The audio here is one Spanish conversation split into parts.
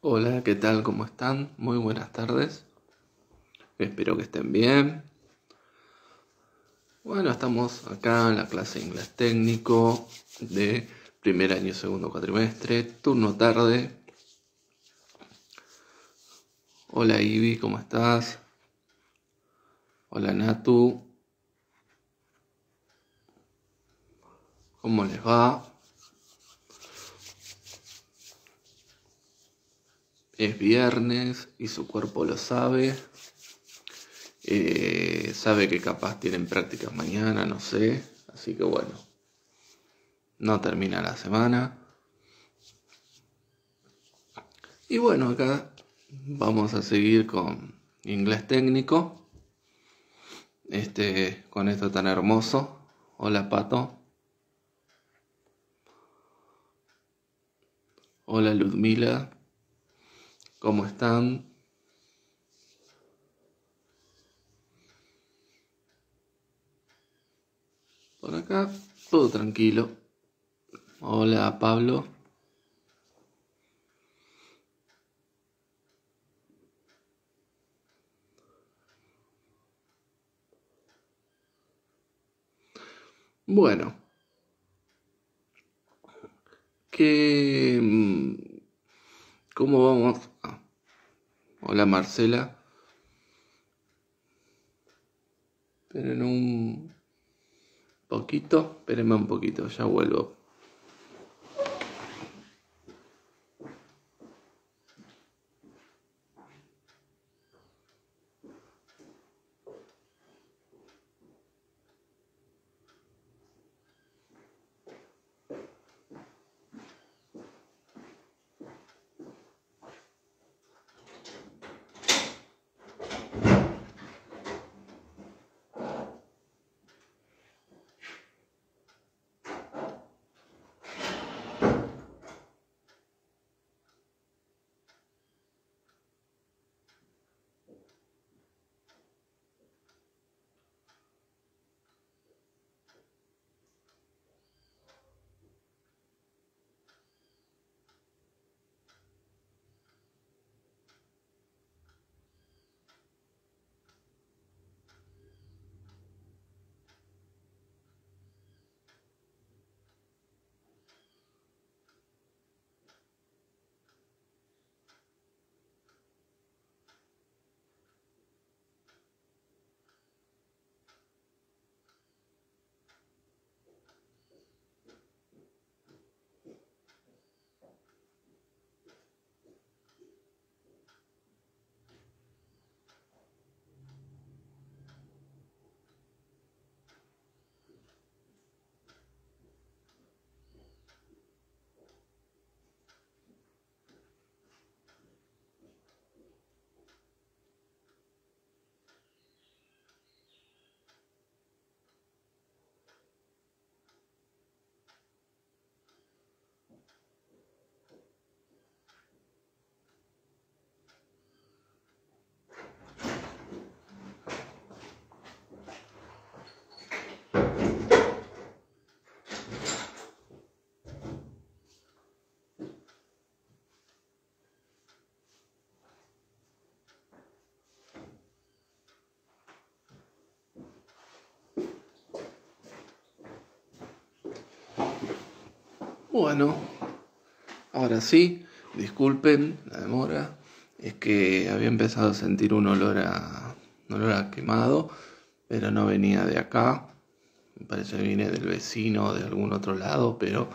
Hola, ¿qué tal? ¿Cómo están? Muy buenas tardes. Espero que estén bien. Bueno, estamos acá en la clase de inglés técnico de primer año, segundo cuatrimestre, turno tarde. Hola Ivy, ¿cómo estás? Hola Natu. ¿Cómo les va? es viernes y su cuerpo lo sabe. Eh, sabe que capaz tienen prácticas mañana, no sé. Así que bueno, no termina la semana. Y bueno, acá vamos a seguir con inglés técnico. Este, con esto tan hermoso. Hola Pato. Hola Ludmila. ¿Cómo están? Por acá, todo tranquilo. Hola, Pablo. Bueno, que mm, ¿Cómo vamos? Ah. Hola Marcela. Esperen un poquito, espérenme un poquito, ya vuelvo. Bueno, ahora sí, disculpen la demora. Es que había empezado a sentir un olor a, olor a quemado, pero no venía de acá. Me parece que viene del vecino o de algún otro lado, pero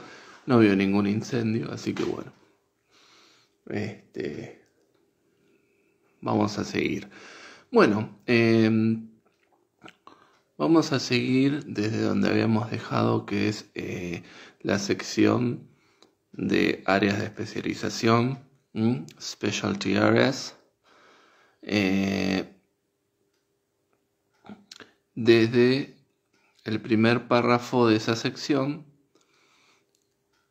no vio ningún incendio, así que bueno. Este, vamos a seguir. Bueno, eh, Vamos a seguir desde donde habíamos dejado, que es eh, la sección de áreas de especialización, specialty areas. Eh, desde el primer párrafo de esa sección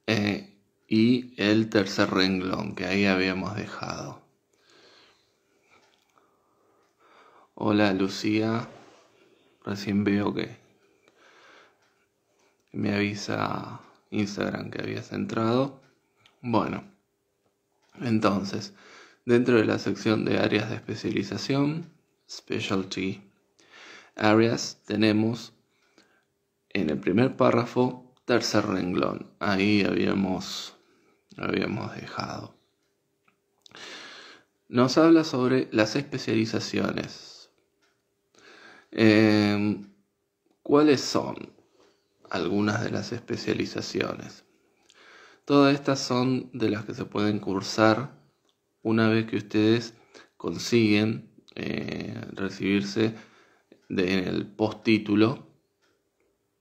eh, y el tercer renglón que ahí habíamos dejado. Hola Lucía. Recién veo que me avisa Instagram que habías entrado. Bueno, entonces, dentro de la sección de áreas de especialización, specialty areas, tenemos en el primer párrafo, tercer renglón. Ahí habíamos, habíamos dejado. Nos habla sobre las especializaciones Em, ¿Cuáles son algunas de las especializaciones? Todas estas son de las que se pueden cursar una vez que ustedes consiguen eh, recibirse del post postítulo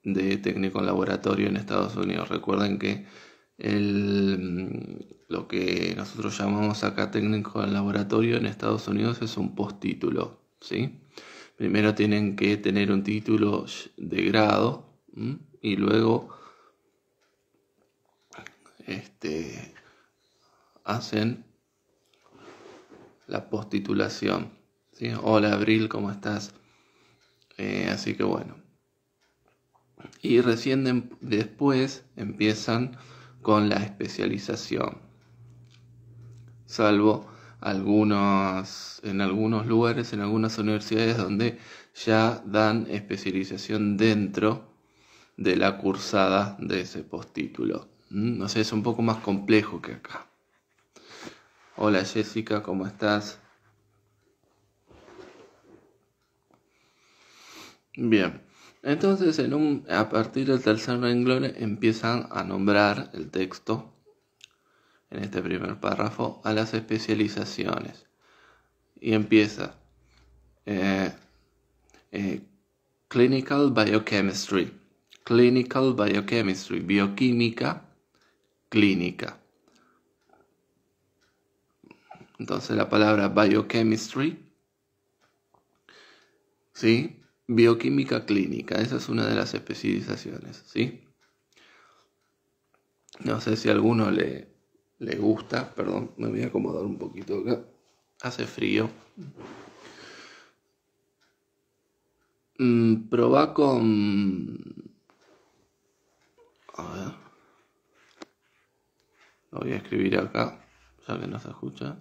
de técnico en laboratorio en Estados Unidos. Recuerden que lo que nosotros llamamos acá técnico en laboratorio en Estados Unidos es un postítulo, ¿sí? primero tienen que tener un título de grado y luego este, hacen la postitulación. Hola Abril, ¿cómo estás? Eh, así que bueno. Y recién después empiezan con la especialización. Salvo algunos, en algunos lugares, en algunas universidades donde ya dan especialización dentro de la cursada de ese postítulo. Mm, no sé, es un poco más complejo que acá. Hola Jessica, ¿cómo estás? Bien, entonces en un, a partir del tercer renglón empiezan a nombrar el texto en este primer párrafo a las especializaciones. Y empieza. Eh, eh, clinical Biochemistry. Clinical Biochemistry. Bioquímica clínica. Entonces la palabra biochemistry, ¿sí? Bioquímica clínica, esa es una de las especializaciones, ¿sí? No sé si alguno le, le gusta, perdón, me voy a acomodar un poquito acá, hace frío. Proba mm, probá con... A ver. Lo voy a escribir acá, ya que no se escucha.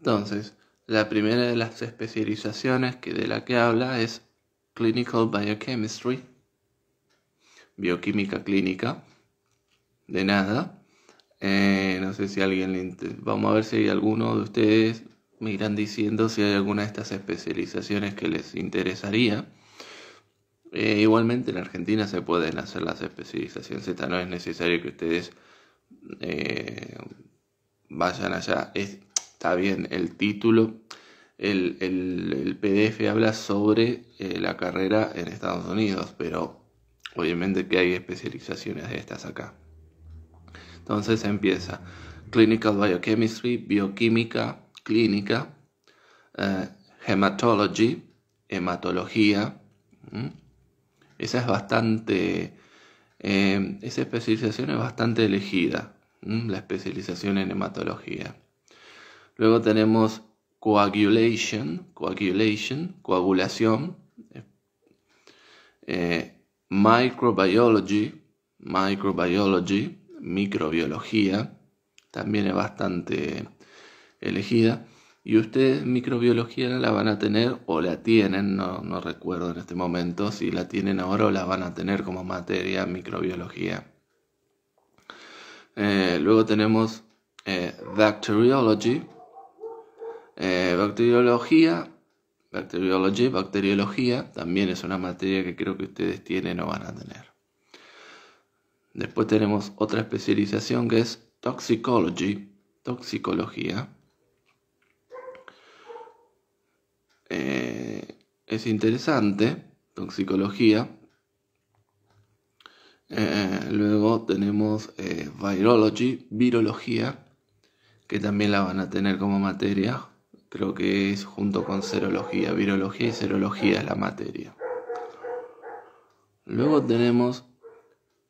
Entonces, la primera de las especializaciones que de la que habla es Clinical Biochemistry, bioquímica clínica, de nada. Eh, no sé si alguien le Vamos a ver si hay alguno de ustedes me irán diciendo si hay alguna de estas especializaciones que les interesaría. Eh, igualmente en Argentina se pueden hacer las especializaciones Esta no es necesario que ustedes eh, vayan allá. Es Está bien, el título, el, PDF habla sobre eh, la carrera en Estados Unidos, pero obviamente que hay especializaciones de estas acá. Entonces empieza Clinical Biochemistry, Bioquímica Clínica, eh, Hematology, Hematología. Esa es bastante, eh, esa especialización es bastante elegida, la especialización en hematología. Luego tenemos coagulation, coagulation, coagulación. Eh, eh, microbiology, microbiology, microbiología, también es bastante elegida. Y ustedes microbiología la van a tener o la tienen, no, recuerdo en este momento si la tienen ahora o la van a tener como materia microbiología. Eh, luego tenemos bacteriology, eh, bacteriología, bacteriología, bacteriología, también es una materia que creo que ustedes tienen o van a tener. Después tenemos otra especialización que es toxicology, toxicología. Eh, es interesante, toxicología. Eh, luego tenemos virology, virología, que también la van a tener como materia Creo que es junto con serología. Virología y serología es la materia. Luego tenemos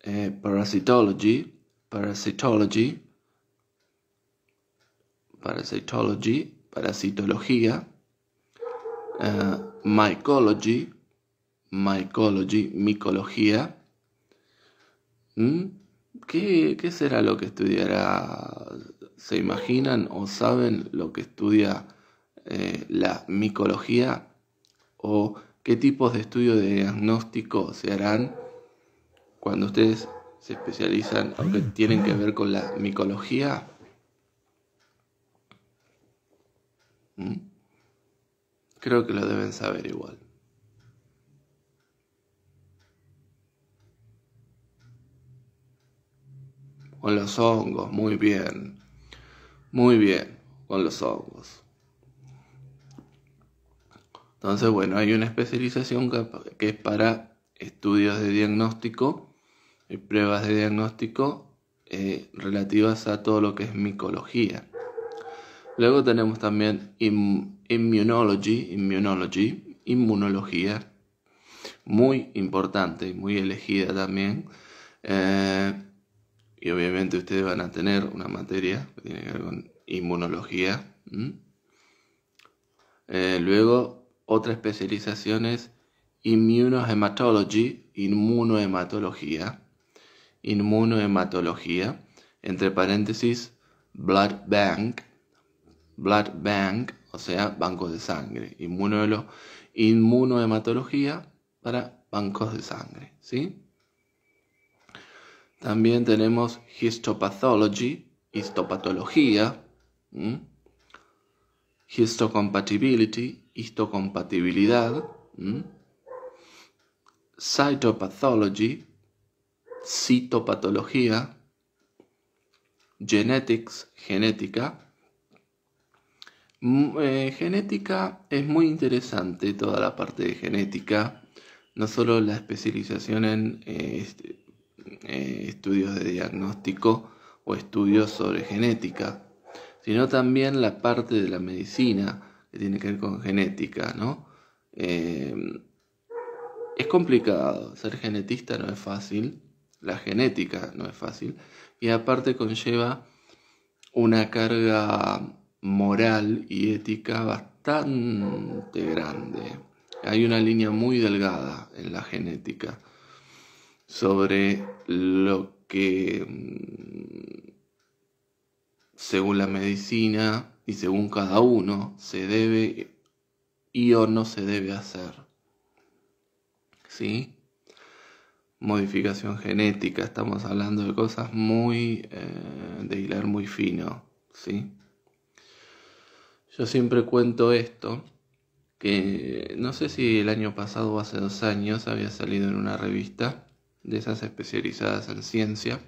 eh, parasitology. Parasitology. Parasitology. Parasitología. Eh, mycology. Mycology. Micología. ¿Mm? ¿Qué será lo que estudiará? ¿Se imaginan o saben lo que estudia? Eh, la micología o qué tipos de estudios de diagnóstico se harán cuando ustedes se especializan o que tienen que ver con la micología. ¿Mm? Creo que lo deben saber igual. Con los hongos, muy bien. Muy bien, con los hongos. Entonces, bueno, hay una especialización que es para estudios de diagnóstico y eh, pruebas de diagnóstico eh, relativas a todo lo que es micología. Luego tenemos también immunology, immunology, inmunología, muy importante y muy elegida también. Eh, y obviamente ustedes van a tener una materia que tiene que ver con inmunología. luego otra especialización es Immunohematology, inmunohematología, inmunohematología, entre paréntesis, blood bank, blood bank, o sea, banco de sangre, Inmuno, inmunohematología para bancos de sangre, ¿sí? También tenemos histopathology, histopatología, histocompatibility, histocompatibilidad, cytopathology, citopatología, genetics, genética. Eh, genética es muy interesante, toda la parte de genética, no solo la especialización en eh, este, eh, estudios de diagnóstico o estudios sobre genética, sino también la parte de la medicina, que tiene que ver con genética, ¿no? Eh, es complicado, ser genetista no es fácil, la genética no es fácil, y aparte conlleva una carga moral y ética bastante grande. Hay una línea muy delgada en la genética sobre lo que, mm, según la medicina, y según cada uno se debe y o no se debe hacer. ¿Sí? Modificación genética, estamos hablando de cosas muy eh, de hilar muy fino, ¿sí? Yo siempre cuento esto, que no sé si el año pasado o hace dos años había salido en una revista de esas especializadas en ciencia,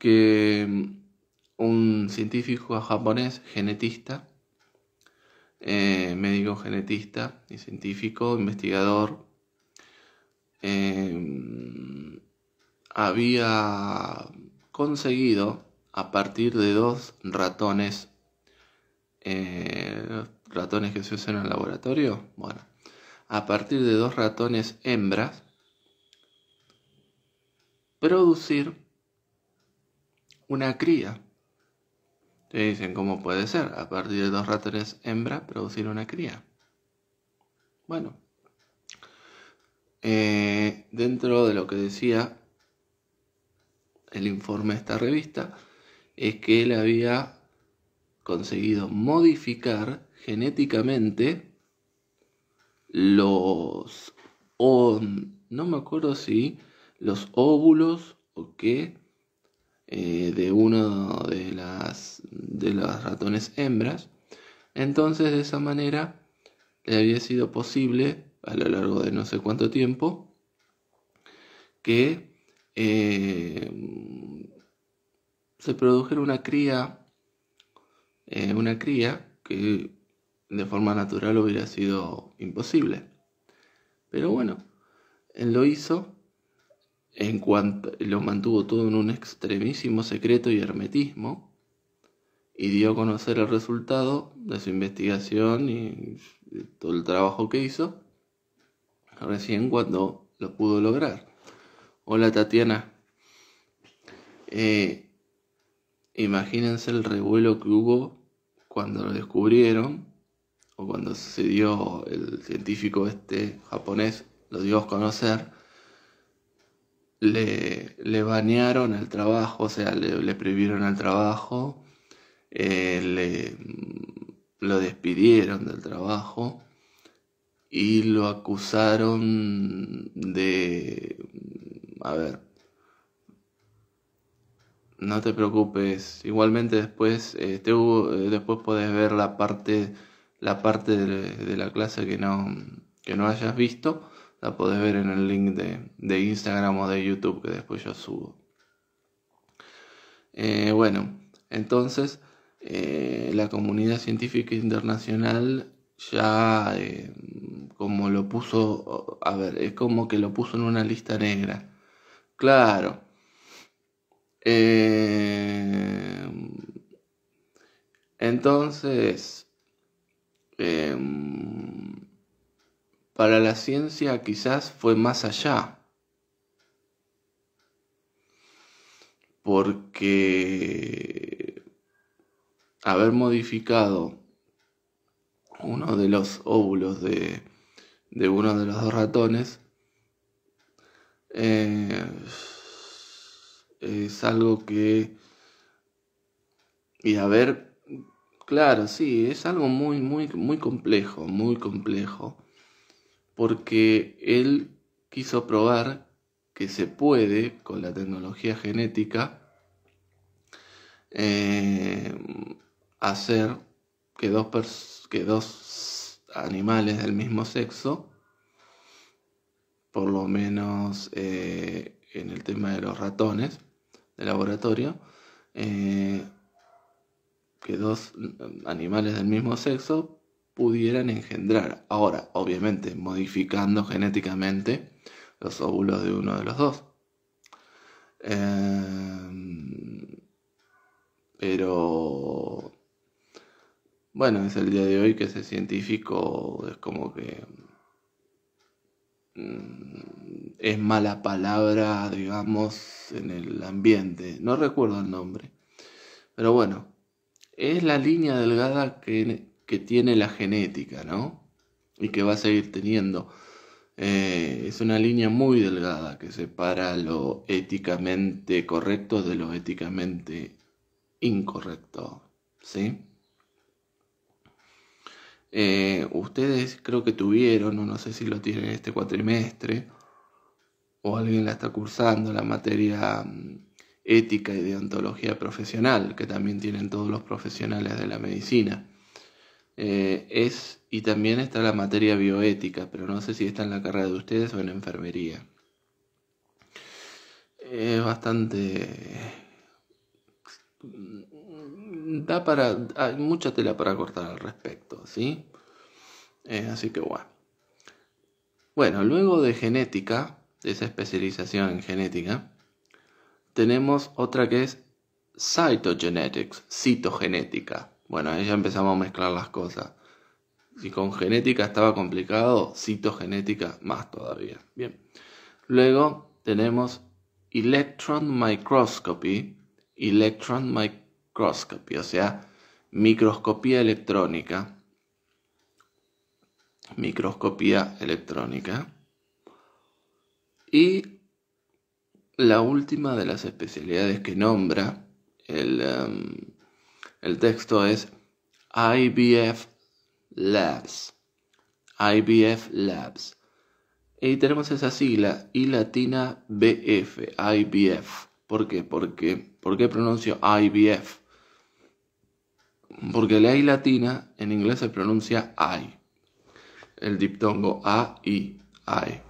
que un científico japonés, genetista, eh, médico genetista y científico, investigador, eh, había conseguido a partir de dos ratones, eh, ratones que se usan en el laboratorio, bueno, a partir de dos ratones hembras, producir una cría te dicen, ¿cómo puede ser a partir de dos ratones hembra producir una cría? Bueno, eh, dentro de lo que decía el informe de esta revista, es que él había conseguido modificar genéticamente los, no me acuerdo si los óvulos o qué, eh, de uno de las, de ratones hembras. Entonces de esa manera le había sido posible a lo largo de no sé cuánto tiempo que eh, se produjera una cría, eh, una cría que de forma natural hubiera sido imposible. Pero bueno, él lo hizo en cuanto lo mantuvo todo en un extremísimo secreto y hermetismo, y dio a conocer el resultado de su investigación y todo el trabajo que hizo, recién cuando lo pudo lograr. Hola Tatiana, eh, imagínense el revuelo que hubo cuando lo descubrieron, o cuando se dio el científico este japonés, lo dio a conocer, le, le banearon el trabajo, o sea, le, prohibieron el trabajo, eh, le, mm, lo despidieron del trabajo y lo acusaron de... Mm, a ver, no te preocupes, igualmente después, eh, eh, después podés ver la parte, la parte de, de la clase que no, que no hayas visto la podés ver en el link de, Instagram o de YouTube que después yo subo. Eh, bueno, entonces eh, la comunidad científica internacional ya eh, como lo puso, a ver, es como que lo puso en una lista negra. Claro. entonces, em, para la ciencia quizás fue más allá, porque haber modificado uno de los óvulos de, de uno de los dos ratones eh, es algo que y a ver claro sí es algo muy muy muy complejo muy complejo porque él quiso probar que se puede con la tecnología genética eh, hacer que dos, que dos animales del mismo sexo, por lo menos eh, en el tema de los ratones de laboratorio, eh, que dos animales del mismo sexo pudieran engendrar. Ahora, obviamente, modificando genéticamente los óvulos de uno de los dos. Em, pero bueno, es el día de hoy que ese científico es como que mm, es mala palabra, digamos, en el ambiente. No recuerdo el nombre. Pero bueno, es la línea delgada que, que tiene la genética, ¿no? Y que va a seguir teniendo. Eh, es una línea muy delgada que separa lo éticamente correcto de lo éticamente incorrecto, ¿sí? Eh, ustedes creo que tuvieron, o no sé si lo tienen este cuatrimestre, o alguien la está cursando, la materia mm, ética y deontología profesional, que también tienen todos los profesionales de la medicina. Eh, es, y también está la materia bioética, pero no sé si está en la carrera de ustedes o en enfermería. Es bastante... Mm, da para... Hay mucha tela para cortar al respecto, ¿sí? Eh, así que bueno. Bueno, luego de genética, de esa especialización en genética, tenemos otra que es cytogenetics, citogenética. Bueno, ahí ya empezamos a mezclar las cosas. Si con genética estaba complicado, citogenética más todavía. Bien. Luego tenemos electron microscopy, electron microscopy, o sea, microscopía electrónica. Microscopía electrónica. Y la última de las especialidades que nombra el em, el texto es IBF Labs. IBF Labs. Y tenemos esa sigla I latina BF, IBF. ¿Por qué? Porque, ¿Por qué pronuncio IBF? Porque la I latina en inglés se pronuncia I. El diptongo A, I, I.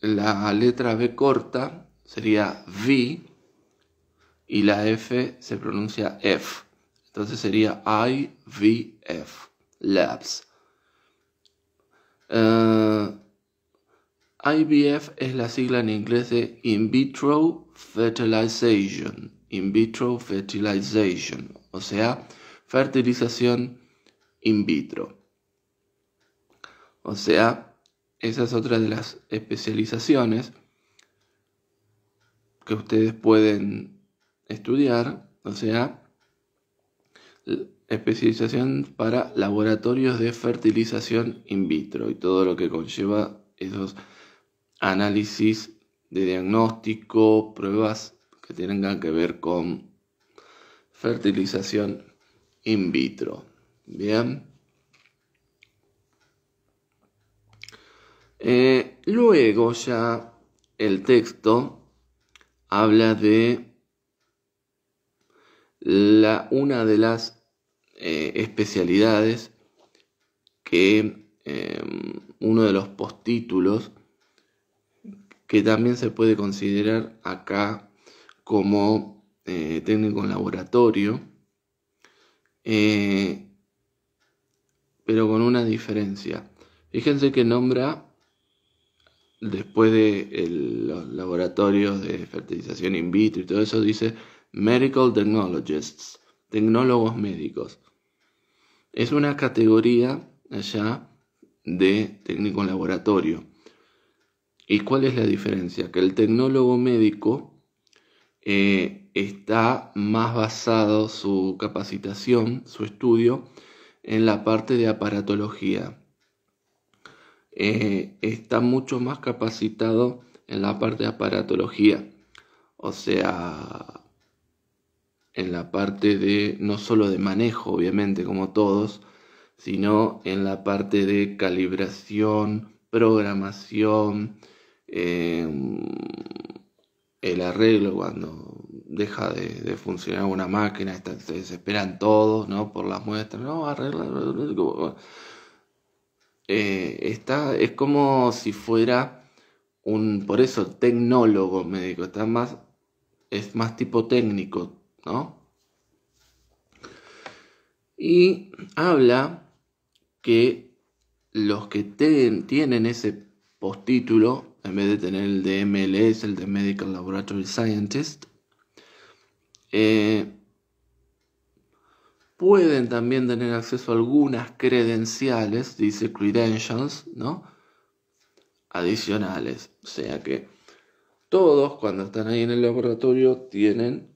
La letra B corta sería V y la F se pronuncia F. Entonces sería IVF, Labs. Eh, IVF es la sigla en inglés de In vitro fertilization. In vitro fertilization, o sea, fertilización in vitro. O sea, esa es otra de las especializaciones que ustedes pueden estudiar, o sea, especialización para laboratorios de fertilización in vitro y todo lo que conlleva esos análisis de diagnóstico, pruebas que tengan que ver con fertilización in vitro. Bien. Eh, luego ya el texto habla de la, una de las eh, especialidades que em, uno de los postítulos que también se puede considerar acá como eh, técnico en laboratorio, eh, pero con una diferencia. Fíjense que nombra, después de los laboratorios de fertilización in vitro y todo eso, dice Medical Technologists, tecnólogos médicos. Es una categoría allá de técnico en laboratorio. ¿Y cuál es la diferencia? Que el tecnólogo médico eh, está más basado su capacitación, su estudio, en la parte de aparatología. Eh, está mucho más capacitado en la parte de aparatología, o sea, en la parte de, no solo de manejo, obviamente, como todos, sino en la parte de calibración, programación, em, el arreglo cuando deja de, funcionar una máquina, se desesperan todos, ¿no? Por las muestras, no, arregla. Eh, está, es como si fuera un, por eso, tecnólogo médico, está más, es más tipo técnico, ¿no? Y habla que los que tienen ese postítulo, en vez de tener el de MLS, el de Medical Laboratory Scientist, eh, pueden también tener acceso a algunas credenciales, dice credentials, ¿no? Adicionales. O sea que todos cuando están ahí en el laboratorio tienen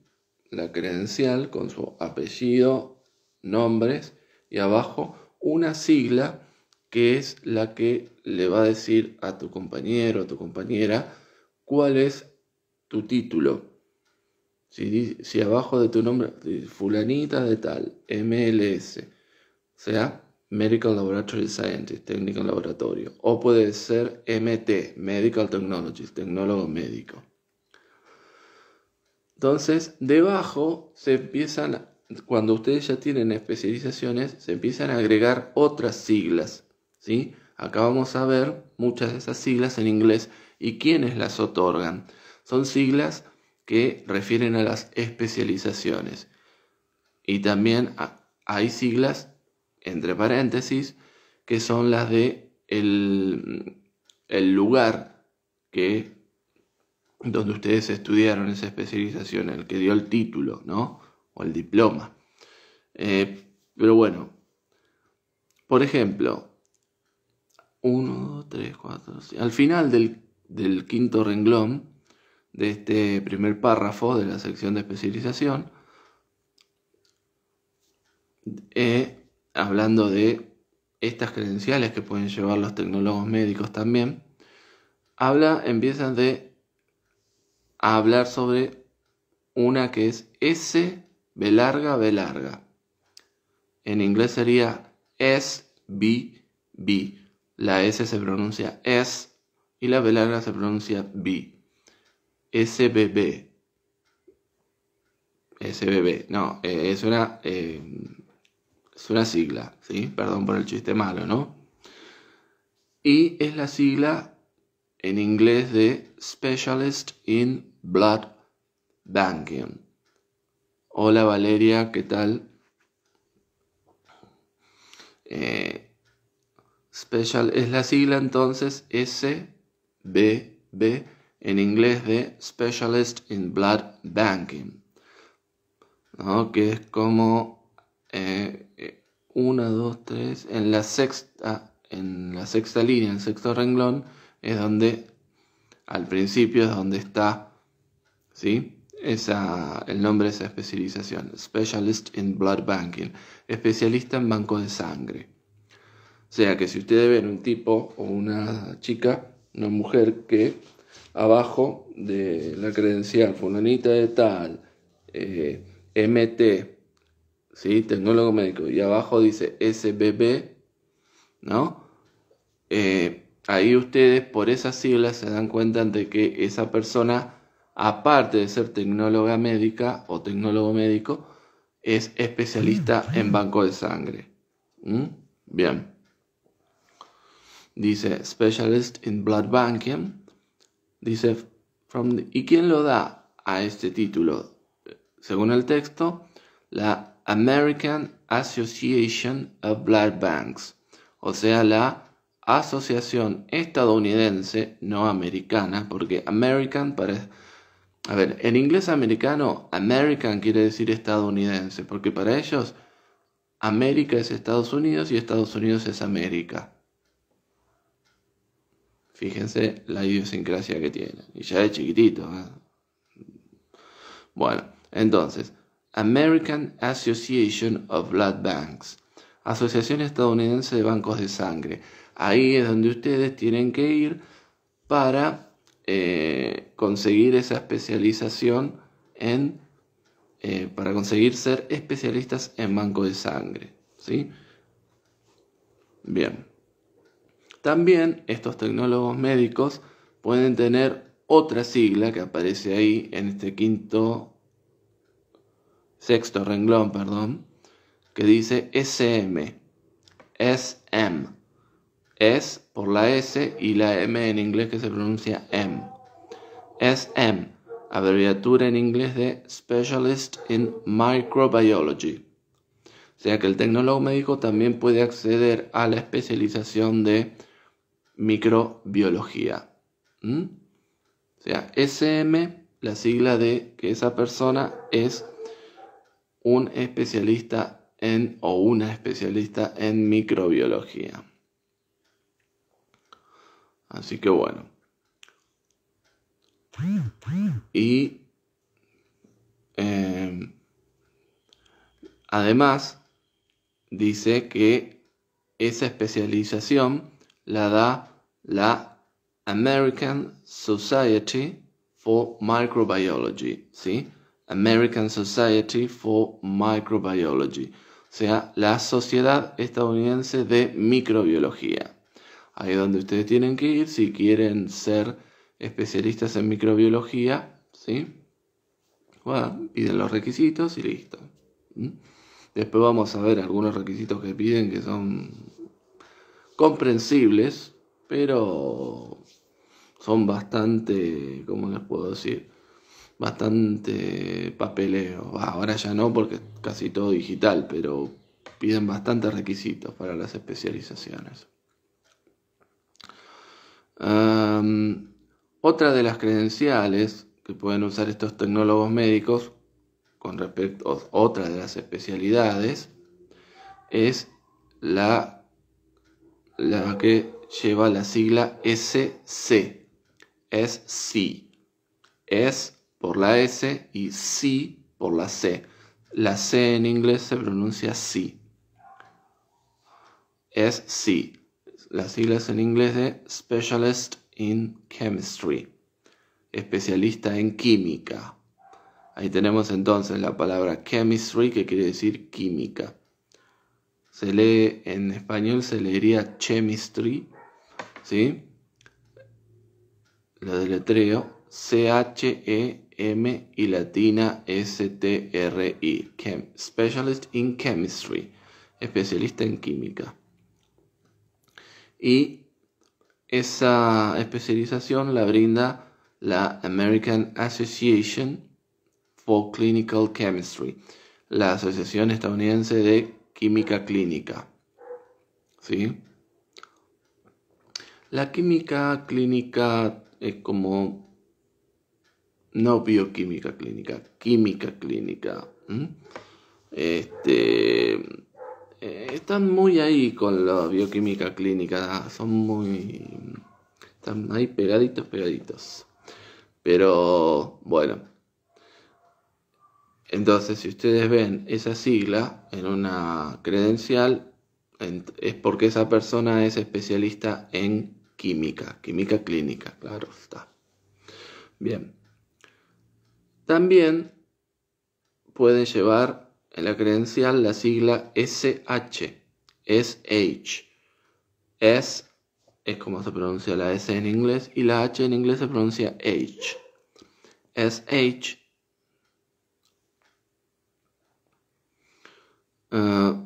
la credencial con su apellido, nombres y abajo una sigla que es la que le va a decir a tu compañero o tu compañera cuál es tu título. Si, abajo de tu nombre, fulanita de tal, MLS, o sea, Medical Laboratory Scientist, técnico en laboratorio, o puede ser MT, Medical Technologies, tecnólogo médico. Entonces, debajo se empiezan, cuando ustedes ya tienen especializaciones, se empiezan a agregar otras siglas. ¿sí? Acá vamos a ver muchas de esas siglas en inglés y quiénes las otorgan. Son siglas que refieren a las especializaciones. Y también hay siglas, entre paréntesis, que son las de el, el lugar que donde ustedes estudiaron esa especialización, el que dio el título, ¿no? O el diploma. Eh, pero bueno, por ejemplo, 1, 3, 4, Al final del, quinto renglón de este primer párrafo de la sección de especialización, eh, hablando de estas credenciales que pueden llevar los tecnólogos médicos también, habla, empiezan de a hablar sobre una que es S, B larga, B larga. En inglés sería S, B, B. La S se pronuncia S y la B larga se pronuncia B. SBB. SBB. No, eh, es, una, eh, es una sigla, ¿sí? Perdón por el chiste malo, ¿no? Y es la sigla en inglés de Specialist in Blood Banking. Hola Valeria, ¿qué tal? Eh, special es la sigla entonces SBB en inglés de Specialist in Blood Banking, ¿no? que es como 1, eh, eh, una, dos, en la sexta, en la sexta línea, en el sexto renglón, es donde al principio es donde está ¿sí? el nombre de esa especialización, Specialist in Blood Banking, especialista en banco de sangre. O sea que si ustedes ven un tipo o una chica, una mujer que abajo de la credencial fulanita de tal, eh, MT, ¿sí? tecnólogo médico, y abajo dice SBB, ¿no? Eh, ahí ustedes por esas siglas se dan cuenta de que esa persona aparte de ser tecnóloga médica o tecnólogo médico, es especialista ah, en banco de sangre. ¿Mm? Bien. Dice, specialist in blood banking. Dice, from ¿y quién lo da a este título? Según el texto, la American Association of Blood Banks, o sea, la Asociación Estadounidense, no americana, porque American parece a ver, en inglés americano, American quiere decir estadounidense, porque para ellos América es Estados Unidos y Estados Unidos es América. Fíjense la idiosincrasia que tienen. Y ya es chiquitito. ¿eh? Bueno, entonces, American Association of Blood Banks, Asociación Estadounidense de Bancos de Sangre. Ahí es donde ustedes tienen que ir para eh, conseguir esa especialización en, eh, para conseguir ser especialistas en banco de sangre. ¿sí? Bien. También estos tecnólogos médicos pueden tener otra sigla que aparece ahí en este quinto, sexto renglón, perdón, que dice SM. SM S por la S y la M en inglés que se pronuncia M. SM, abreviatura en inglés de Specialist in Microbiology. O sea que el tecnólogo médico también puede acceder a la especialización de microbiología. ¿Mm? O sea, SM, la sigla de que esa persona es un especialista en o una especialista en microbiología. Así que bueno. Y em, además dice que esa especialización la da la American Society for Microbiology, ¿sí? American Society for Microbiology, o sea, la Sociedad Estadounidense de Microbiología ahí donde ustedes tienen que ir si quieren ser especialistas en microbiología, ¿sí? Bueno, piden los requisitos y listo. ¿Mm? Después vamos a ver algunos requisitos que piden que son comprensibles, pero son bastante, ¿cómo les puedo decir? Bastante papeleo. ahora ya no porque es casi todo digital, pero piden bastantes requisitos para las especializaciones otra de las credenciales que pueden usar estos tecnólogos médicos con respecto a otra de las especialidades es la, la que lleva la sigla SC. Es sí Es por la S y sí por la C. La C en inglés se pronuncia sí Es sí las siglas en inglés de Specialist in Chemistry, especialista en química. Ahí tenemos entonces la palabra chemistry que quiere decir química. Se lee en español, se leería chemistry, ¿sí? Lo deletreo, C-H-E-M y latina S-T-R-I, Specialist in Chemistry, especialista en química y esa especialización la brinda la American Association for Clinical Chemistry, la Asociación Estadounidense de Química Clínica. ¿Sí? La química clínica es como no bioquímica clínica, química clínica. Este, eh, están muy ahí con la bioquímica clínica, son muy... están ahí pegaditos, pegaditos. Pero bueno. Entonces, si ustedes ven esa sigla en una credencial, es porque esa persona es especialista en química, química clínica, claro está. Bien. También pueden llevar en la credencial la sigla SH, SH. S es como se pronuncia la S en inglés y la H en inglés se pronuncia H. SH ah,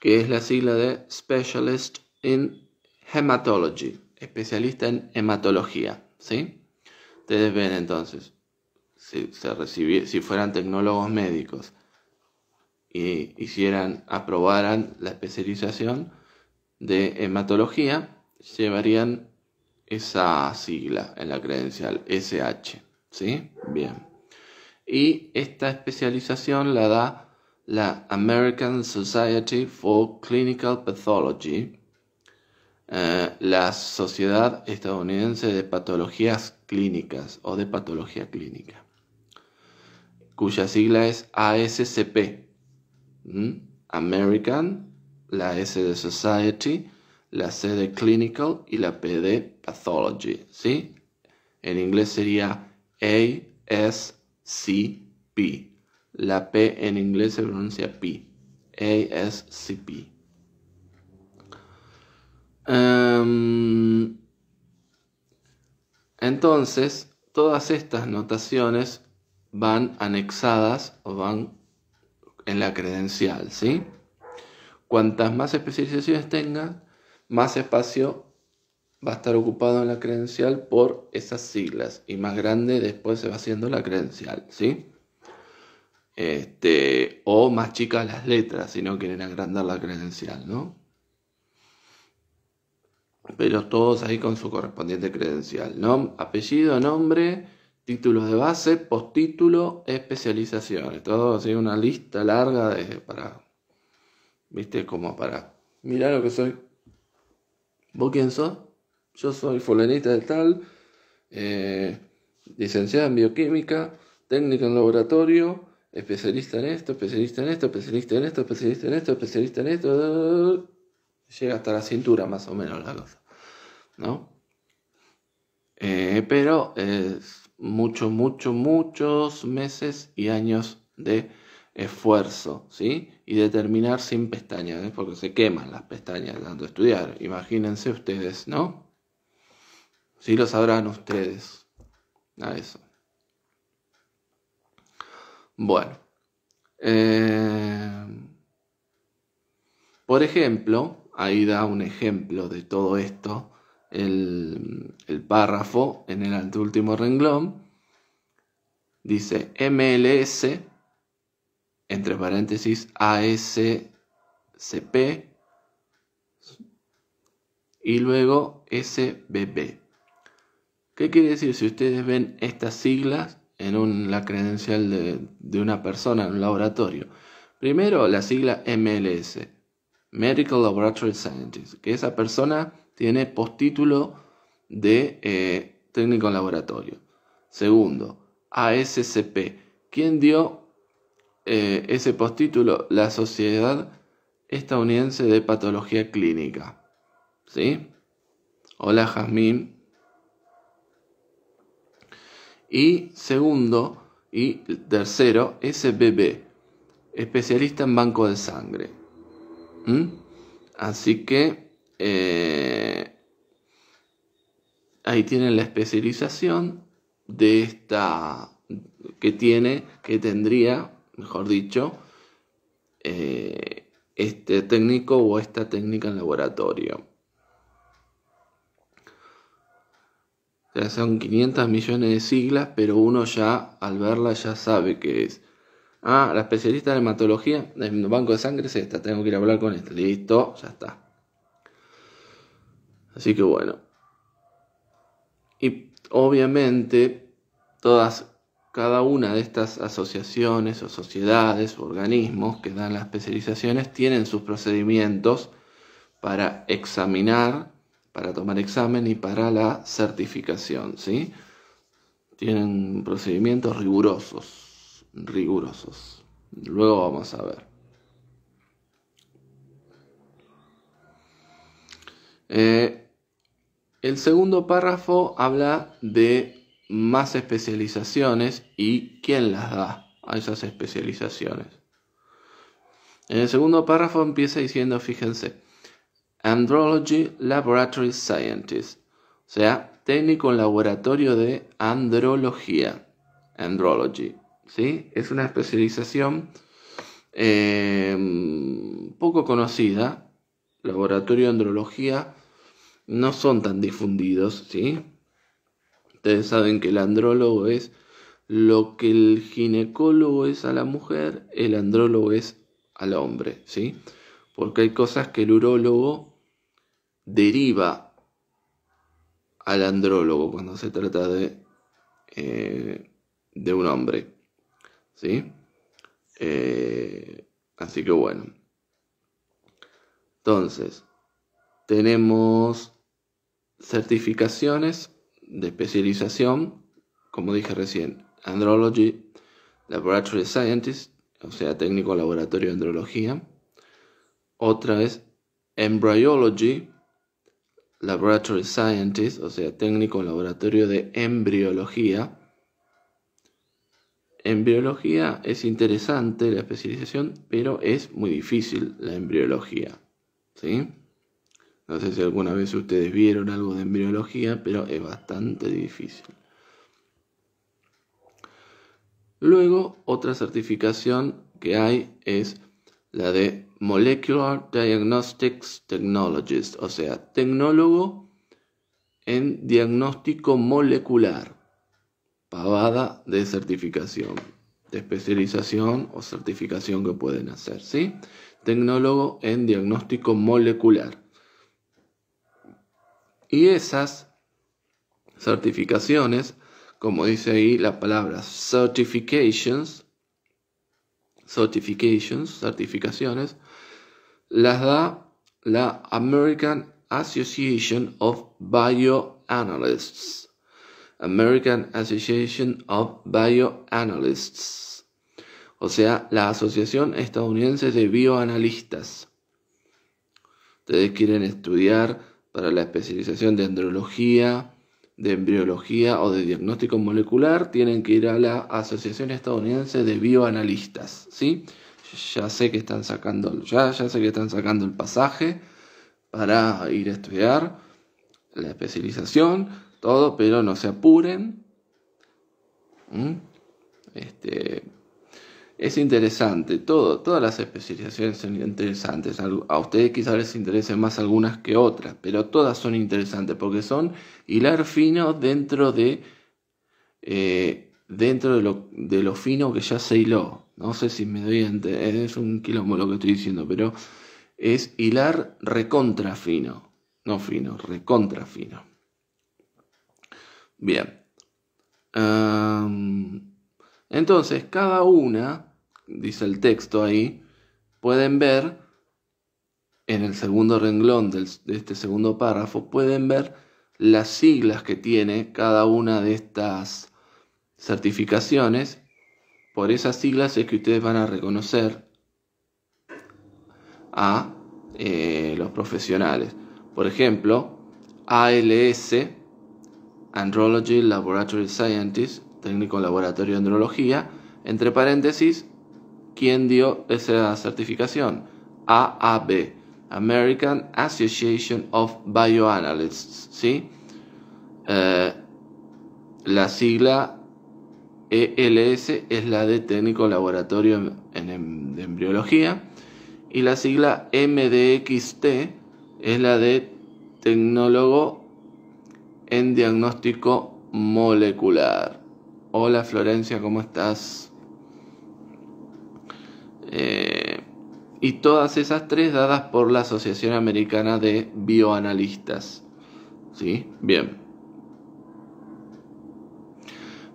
que es la sigla de Specialist in Hematology, especialista en hematología. ¿sí? Ustedes ven entonces, se si fueran tecnólogos médicos y hicieran, aprobaran la especialización de hematología, llevarían esa sigla en la credencial, SH. ¿Sí? Bien. Y esta especialización la da la American Society for Clinical Pathology, eh, la Sociedad Estadounidense de Patologías Clínicas o de Patología Clínica cuya sigla es ASCP. American, la S de Society, la C de Clinical y la P de Pathology. ¿sí? En inglés sería ASCP. La P en inglés se pronuncia P. ASCP. Em, entonces, todas estas notaciones van anexadas o van en la credencial, ¿sí? Cuantas más especializaciones tengan, más espacio va a estar ocupado en la credencial por esas siglas y más grande después se va haciendo la credencial, ¿sí? Este, o más chicas las letras si no quieren agrandar la credencial, ¿no? Pero todos ahí con su correspondiente credencial, ¿no? apellido, nombre, títulos de base, postítulo, especializaciones. Todo así una lista larga para, viste, como para, mirá lo que soy. ¿Vos quién sos? Yo soy fulanita de tal, eh, licenciada en bioquímica, técnica en laboratorio, especialista en esto, especialista en esto, especialista en esto, especialista en esto, especialista en esto. llega hasta la cintura más o menos la cosa, ¿no? Eh, pero es eh, mucho, mucho, muchos meses y años de esfuerzo, ¿sí? Y de terminar sin pestañas, ¿eh? porque se queman las pestañas a estudiar, imagínense ustedes, ¿no? Sí lo sabrán ustedes. A eso. Bueno. Eh, por ejemplo, ahí da un ejemplo de todo esto el, párrafo en el último renglón, dice MLS, entre paréntesis, ASCP, y luego SBB. ¿Qué quiere decir? Si ustedes ven estas siglas en la credencial de, de, una persona en un laboratorio, primero la sigla MLS, Medical Laboratory Scientist, que esa persona tiene postítulo de eh, técnico en laboratorio. Segundo, ASCP. ¿Quién dio eh, ese postítulo? La Sociedad Estadounidense de Patología Clínica. ¿Sí? Hola, Jazmín. Y segundo y tercero, SBB, especialista en banco de sangre. ¿Mm? Así que eh, ahí tienen la especialización de esta que tiene, que tendría, mejor dicho, eh, este técnico o esta técnica en laboratorio. son 500 millones de siglas, pero uno ya al verla ya sabe que es. Ah, la especialista de hematología, del banco de sangre es esta, tengo que ir a hablar con esta, listo, ya está. Así que bueno. Y obviamente todas, cada una de estas asociaciones o sociedades organismos que dan las especializaciones tienen sus procedimientos para examinar, para tomar examen y para la certificación, ¿sí? Tienen procedimientos rigurosos, rigurosos. Luego vamos a ver. Eh, el segundo párrafo habla de más especializaciones y quién las da a esas especializaciones. En el segundo párrafo empieza diciendo, fíjense, Andrology Laboratory Scientist, o sea, técnico en laboratorio de andrología, andrology, ¿sí? Es una especialización eh, poco conocida, laboratorio de andrología, no son tan difundidos, ¿sí? Ustedes saben que el andrólogo es lo que el ginecólogo es a la mujer, el andrólogo es al hombre, ¿sí? Porque hay cosas que el urólogo deriva al andrólogo cuando se trata de, eh, de un hombre, ¿sí? Eh, así que bueno. Entonces, tenemos certificaciones de especialización, como dije recién, Andrology Laboratory Scientist, o sea, técnico laboratorio de andrología. Otra es Embryology Laboratory Scientist, o sea, técnico laboratorio de embriología. Embriología es interesante la especialización, pero es muy difícil la embriología. ¿Sí? No sé si alguna vez ustedes vieron algo de embriología, pero es bastante difícil. Luego, otra certificación que hay es la de Molecular Diagnostics Technologist, o sea, tecnólogo en diagnóstico molecular. Pavada de certificación, de especialización o certificación que pueden hacer, ¿sí? Tecnólogo en diagnóstico molecular. Y esas certificaciones, como dice ahí la palabra certifications, certifications, certificaciones, las da la American Association of Bioanalysts. American Association of Bioanalysts. O sea, la Asociación Estadounidense de Bioanalistas. Ustedes quieren estudiar para la especialización de andrología, de embriología o de diagnóstico molecular tienen que ir a la Asociación Estadounidense de Bioanalistas, ¿sí? Ya sé que están sacando, ya, ya sé que están sacando el pasaje para ir a estudiar la especialización, todo, pero no se apuren. Este, es interesante, todo, todas las especializaciones son interesantes. A ustedes quizás les interesen más algunas que otras, pero todas son interesantes porque son hilar fino dentro de, eh, dentro de lo, de lo fino que ya se hiló. No sé si me doy es un quilombo lo que estoy diciendo, pero es hilar recontra fino. No fino, recontra fino. Bien. entonces, cada una dice el texto ahí, pueden ver en el segundo renglón de este segundo párrafo, pueden ver las siglas que tiene cada una de estas certificaciones. Por esas siglas es que ustedes van a reconocer a eh, los profesionales. Por ejemplo, ALS, Andrology Laboratory Scientist, técnico laboratorio de andrología, entre paréntesis, ¿Quién dio esa certificación? AAB, American Association of Bioanalysts, ¿sí? Eh, la sigla ELS es la de técnico laboratorio en, de embriología y la sigla MDXT es la de tecnólogo en diagnóstico molecular. Hola Florencia, ¿cómo estás? Eh, y todas esas tres dadas por la Asociación Americana de Bioanalistas. Bien.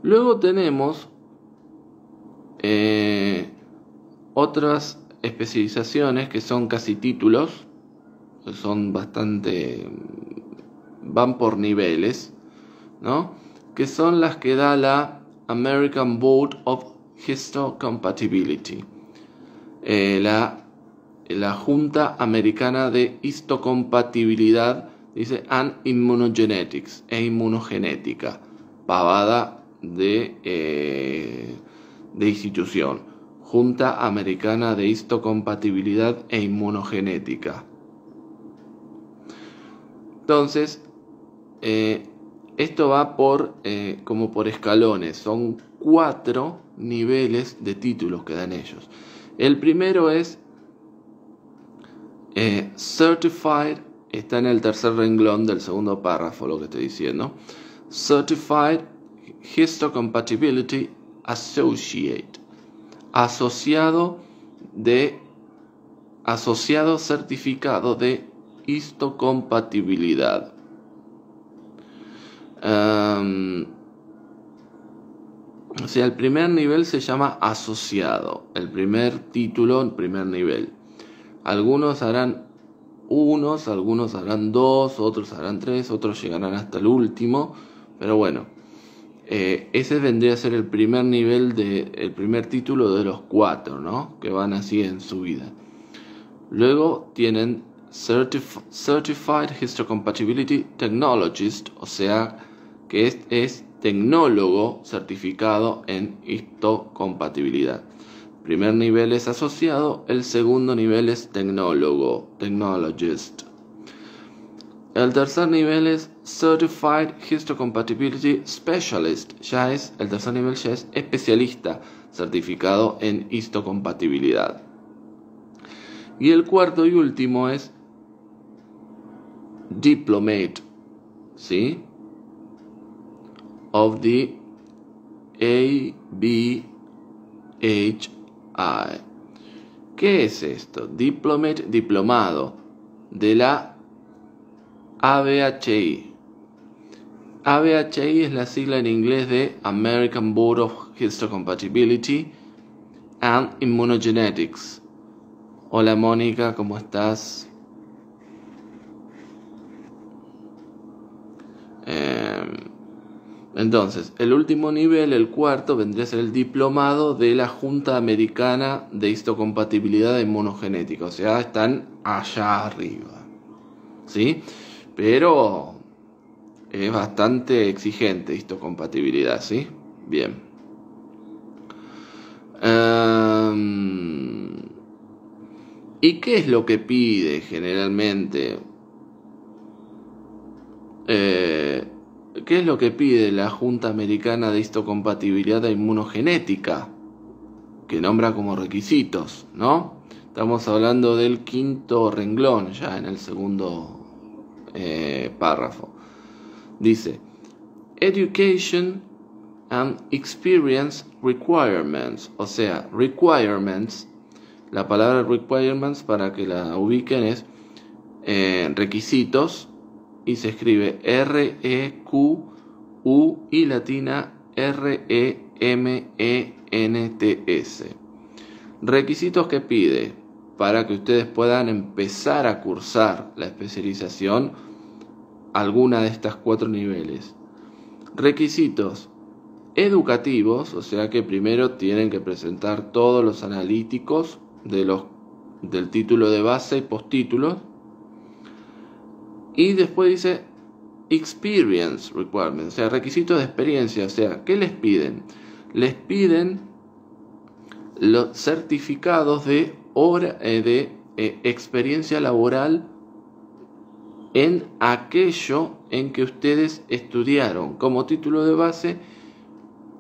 Luego tenemos eh, otras especializaciones que son casi títulos, son bastante, van por niveles, ¿no? Que son las que da la American Board of Histocompatibility. Eh, la, Junta Americana de Histocompatibilidad dice an Immunogenetics e inmunogenética, pavada eh, de, institución. Junta Americana de Histocompatibilidad e Inmunogenética. Entonces, eh, esto va por como por escalones. Son cuatro niveles de títulos que dan ellos. El primero es eh, Certified, está en el tercer renglón del segundo párrafo, lo que estoy diciendo. Certified Histocompatibility Associate, asociado de asociado certificado de histocompatibilidad. Um, o sea, el primer nivel se llama asociado, el primer título, el primer nivel. Algunos harán unos, algunos harán dos, otros harán tres, otros llegarán hasta el último, pero bueno, eh, ese vendría a ser el primer nivel de, el primer título de los cuatro, ¿no? Que van así en su vida. Luego tienen Certified Certified Histocompatibility Technologist, o sea, que este es tecnólogo certificado en histocompatibilidad. Primer nivel es asociado, el segundo nivel es tecnólogo, technologist. El tercer nivel es Certified Histocompatibility Specialist. Ya es, el tercer nivel ya es especialista certificado en histocompatibilidad. Y el cuarto y último es Diplomate. ¿Sí? of the ABHI. ¿Qué es esto? Diplomate, diplomado de la ABHI. ABHI es la sigla en inglés de American Board of Histocompatibility and Immunogenetics. Hola Mónica, ¿cómo estás? Entonces, el último nivel, el cuarto, vendría a ser el diplomado de la Junta Americana de Histocompatibilidad de Monogenética. O sea, están allá arriba. ¿Sí? Pero es bastante exigente histocompatibilidad, ¿sí? Bien. Em, ¿Y qué es lo que pide generalmente? Eh, ¿Qué es lo que pide la Junta Americana de Histocompatibilidad e Inmunogenética? Que nombra como requisitos, ¿no? Estamos hablando del quinto renglón, ya en el segundo eh, párrafo. Dice, Education and Experience Requirements, o sea, requirements. La palabra requirements, para que la ubiquen, es eh, requisitos y se escribe R-E-Q-U y latina R-E-M-E-N-T-S. Requisitos que pide para que ustedes puedan empezar a cursar la especialización alguna de estas cuatro niveles. Requisitos educativos, o sea que primero tienen que presentar todos los analíticos de los, del título de base y postítulos y después dice experience requirements, o sea, requisitos de experiencia, o sea, ¿qué les piden? Les piden los certificados de, hora, eh, de eh, experiencia laboral en aquello en que ustedes estudiaron como título de base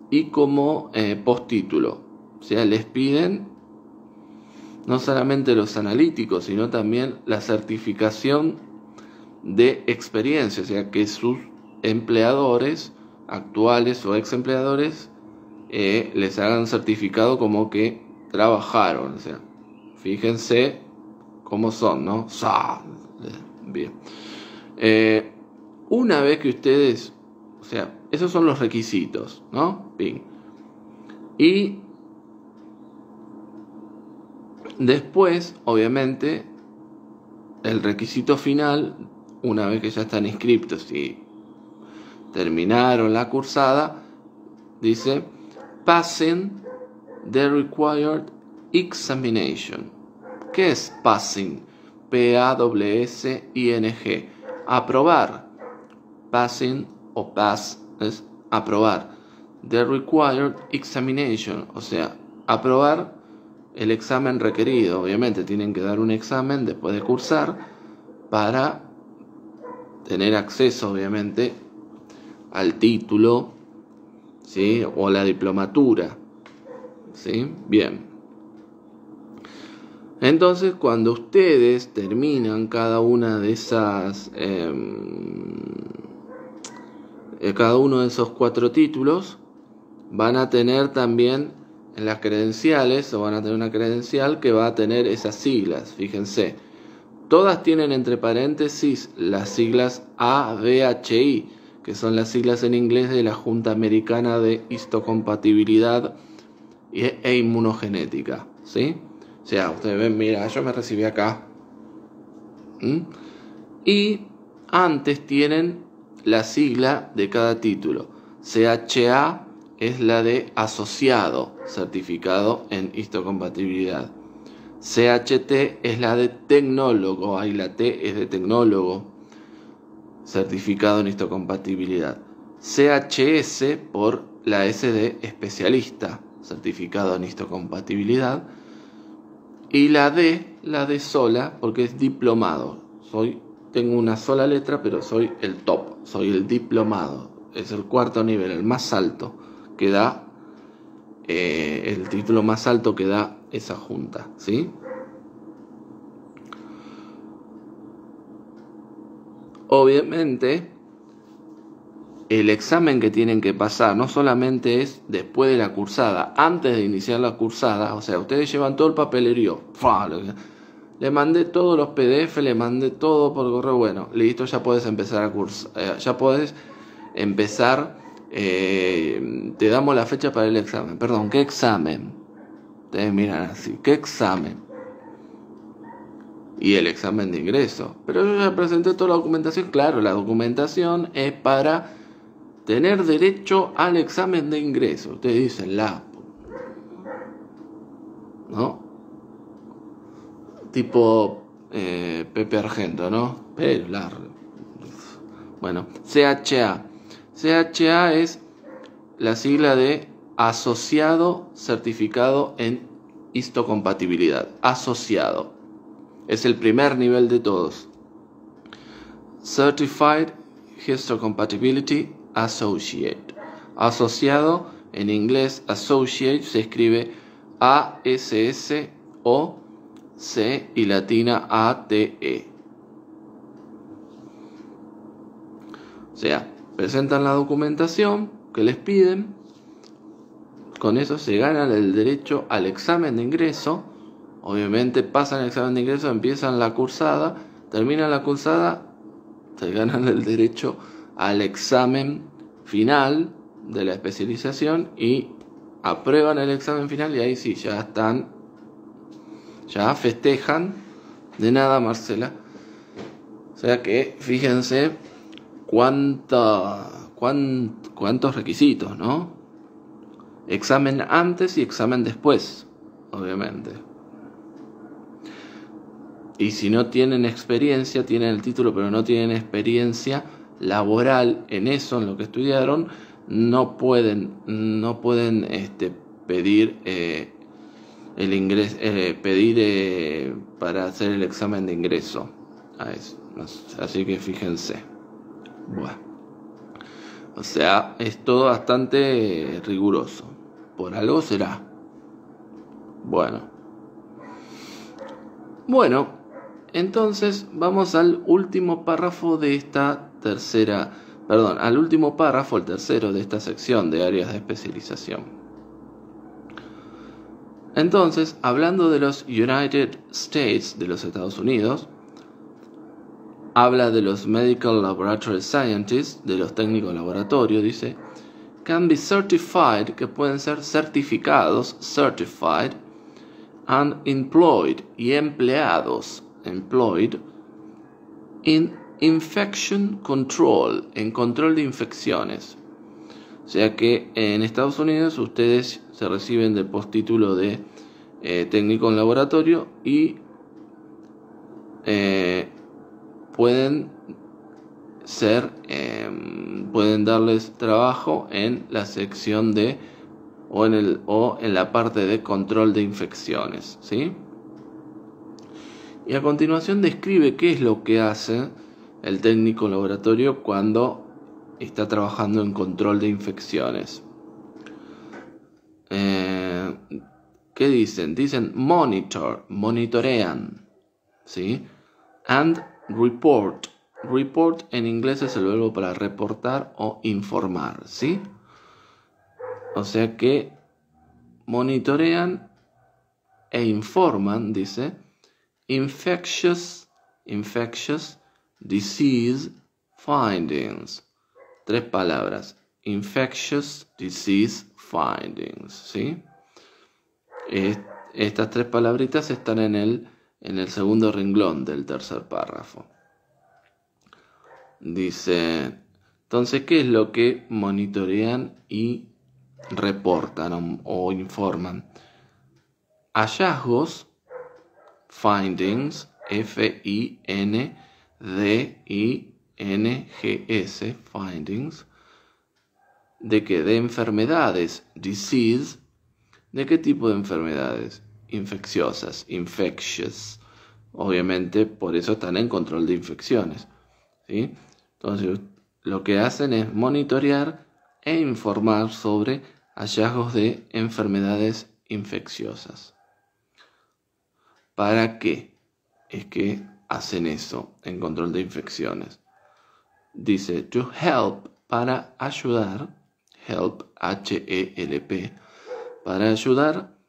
y como eh, postítulo. O sea, les piden no solamente los analíticos, sino también la certificación de experiencia, o sea, que sus empleadores actuales o ex empleadores eh, les hagan certificado como que trabajaron. O sea, fíjense cómo son, ¿no? Bien. Eh, una vez que ustedes, o sea, esos son los requisitos, ¿no? Bien. Y después, obviamente, el requisito final una vez que ya están inscriptos y terminaron la cursada, dice, passing the required examination. ¿Qué es passing? P-A-S-I-N-G. Aprobar. Passing o pass es aprobar. The required examination, o sea, aprobar el examen requerido. Obviamente tienen que dar un examen después de cursar para tener acceso, obviamente, al título ¿sí? o la diplomatura. ¿sí? Bien. Entonces, cuando ustedes terminan cada una de esas. Em, eh, cada uno de esos cuatro títulos, van a tener también en las credenciales, o van a tener una credencial que va a tener esas siglas, fíjense Todas tienen entre paréntesis las siglas ADHI, que son las siglas en inglés de la Junta Americana de Histocompatibilidad e, e Inmunogenética. ¿Sí? O sea, ustedes ven, mira, yo me recibí acá. Y antes tienen la sigla de cada título. CHA es la de asociado, certificado en histocompatibilidad. CHT es la de tecnólogo, ahí la T es de tecnólogo, certificado en histocompatibilidad. CHS por la SD de especialista, certificado en histocompatibilidad. Y la D, la de sola, porque es diplomado. Soy, tengo una sola letra, pero soy el top, soy el diplomado. Es el cuarto nivel, el más alto, que da eh, el título más alto que da esa junta, ¿sí? Obviamente, el examen que tienen que pasar no solamente es después de la cursada, antes de iniciar la cursada, o sea, ustedes llevan todo el papelerío, le mandé todos los PDF, le mandé todo por correo. Bueno, listo, ya puedes empezar a cursar. Eh, ya puedes empezar. Eh, te damos la fecha para el examen. Perdón, ¿qué examen? Ustedes miran así, ¿qué examen? Y el examen de ingreso. Pero yo ya presenté toda la documentación. Claro, la documentación es para tener derecho al examen de ingreso. Ustedes dicen la. ¿No? Tipo eh, Pepe Argento, ¿no? Pero la. Bueno, CHA. CHA es la sigla de asociado certificado en histocompatibilidad. Asociado. Es el primer nivel de todos. Certified Histocompatibility Associate. Asociado, en inglés associate se escribe A-S-S-O-C y latina A-T-E. O sea, presentan la documentación que les piden con eso se ganan el derecho al examen de ingreso. Obviamente pasan el examen de ingreso, empiezan la cursada, terminan la cursada, se ganan el derecho al examen final de la especialización y aprueban el examen final y ahí sí, ya están, ya festejan. De nada, Marcela. O sea que fíjense cuánta, cuántos requisitos, ¿no? Examen antes y examen después, obviamente. Y si no tienen experiencia, tienen el título, pero no tienen experiencia laboral en eso, en lo que estudiaron, no pueden, no pueden este, pedir eh, el ingreso, eh, pedir eh, para hacer el examen de ingreso Así que fíjense. Bueno. O sea, es todo bastante riguroso. Por algo será. Bueno. Bueno, entonces vamos al último párrafo de esta tercera, perdón, al último párrafo, el tercero de esta sección de áreas de especialización. Entonces, hablando de los United States, de los Estados Unidos, habla de los Medical Laboratory Scientists, de los técnicos de laboratorio, dice, can be certified, que pueden ser certificados, certified, and employed, y empleados, employed, in infection control, en control de infecciones. O sea que en Estados Unidos ustedes se reciben de postítulo de eh, técnico en laboratorio y eh, pueden ser, em, pueden darles trabajo en la sección de o en, el, o en la parte de control de infecciones. ¿sí? Y a continuación describe qué es lo que hace el técnico laboratorio cuando está trabajando en control de infecciones. Eh, ¿Qué dicen? Dicen monitor, monitorean, ¿sí? And report. Report en inglés es el verbo para reportar o informar, ¿sí? O sea que monitorean e informan, dice, infectious, infectious disease findings. Tres palabras, infectious disease findings, ¿sí? estas tres palabritas están en el en el segundo renglón del tercer párrafo. Dice, entonces, ¿qué es lo que monitorean y reportan o, informan? Hallazgos, findings, F-I-N-D-I-N-G-S, findings, de que de enfermedades, disease, ¿de qué tipo de enfermedades? infecciosas, infectious. Obviamente por eso están en control de infecciones. Entonces lo que hacen es monitorear e informar sobre hallazgos de enfermedades infecciosas. ¿Para qué es que hacen eso en control de infecciones? Dice, to help, para ayudar, help, H-E-L-P, para ayudar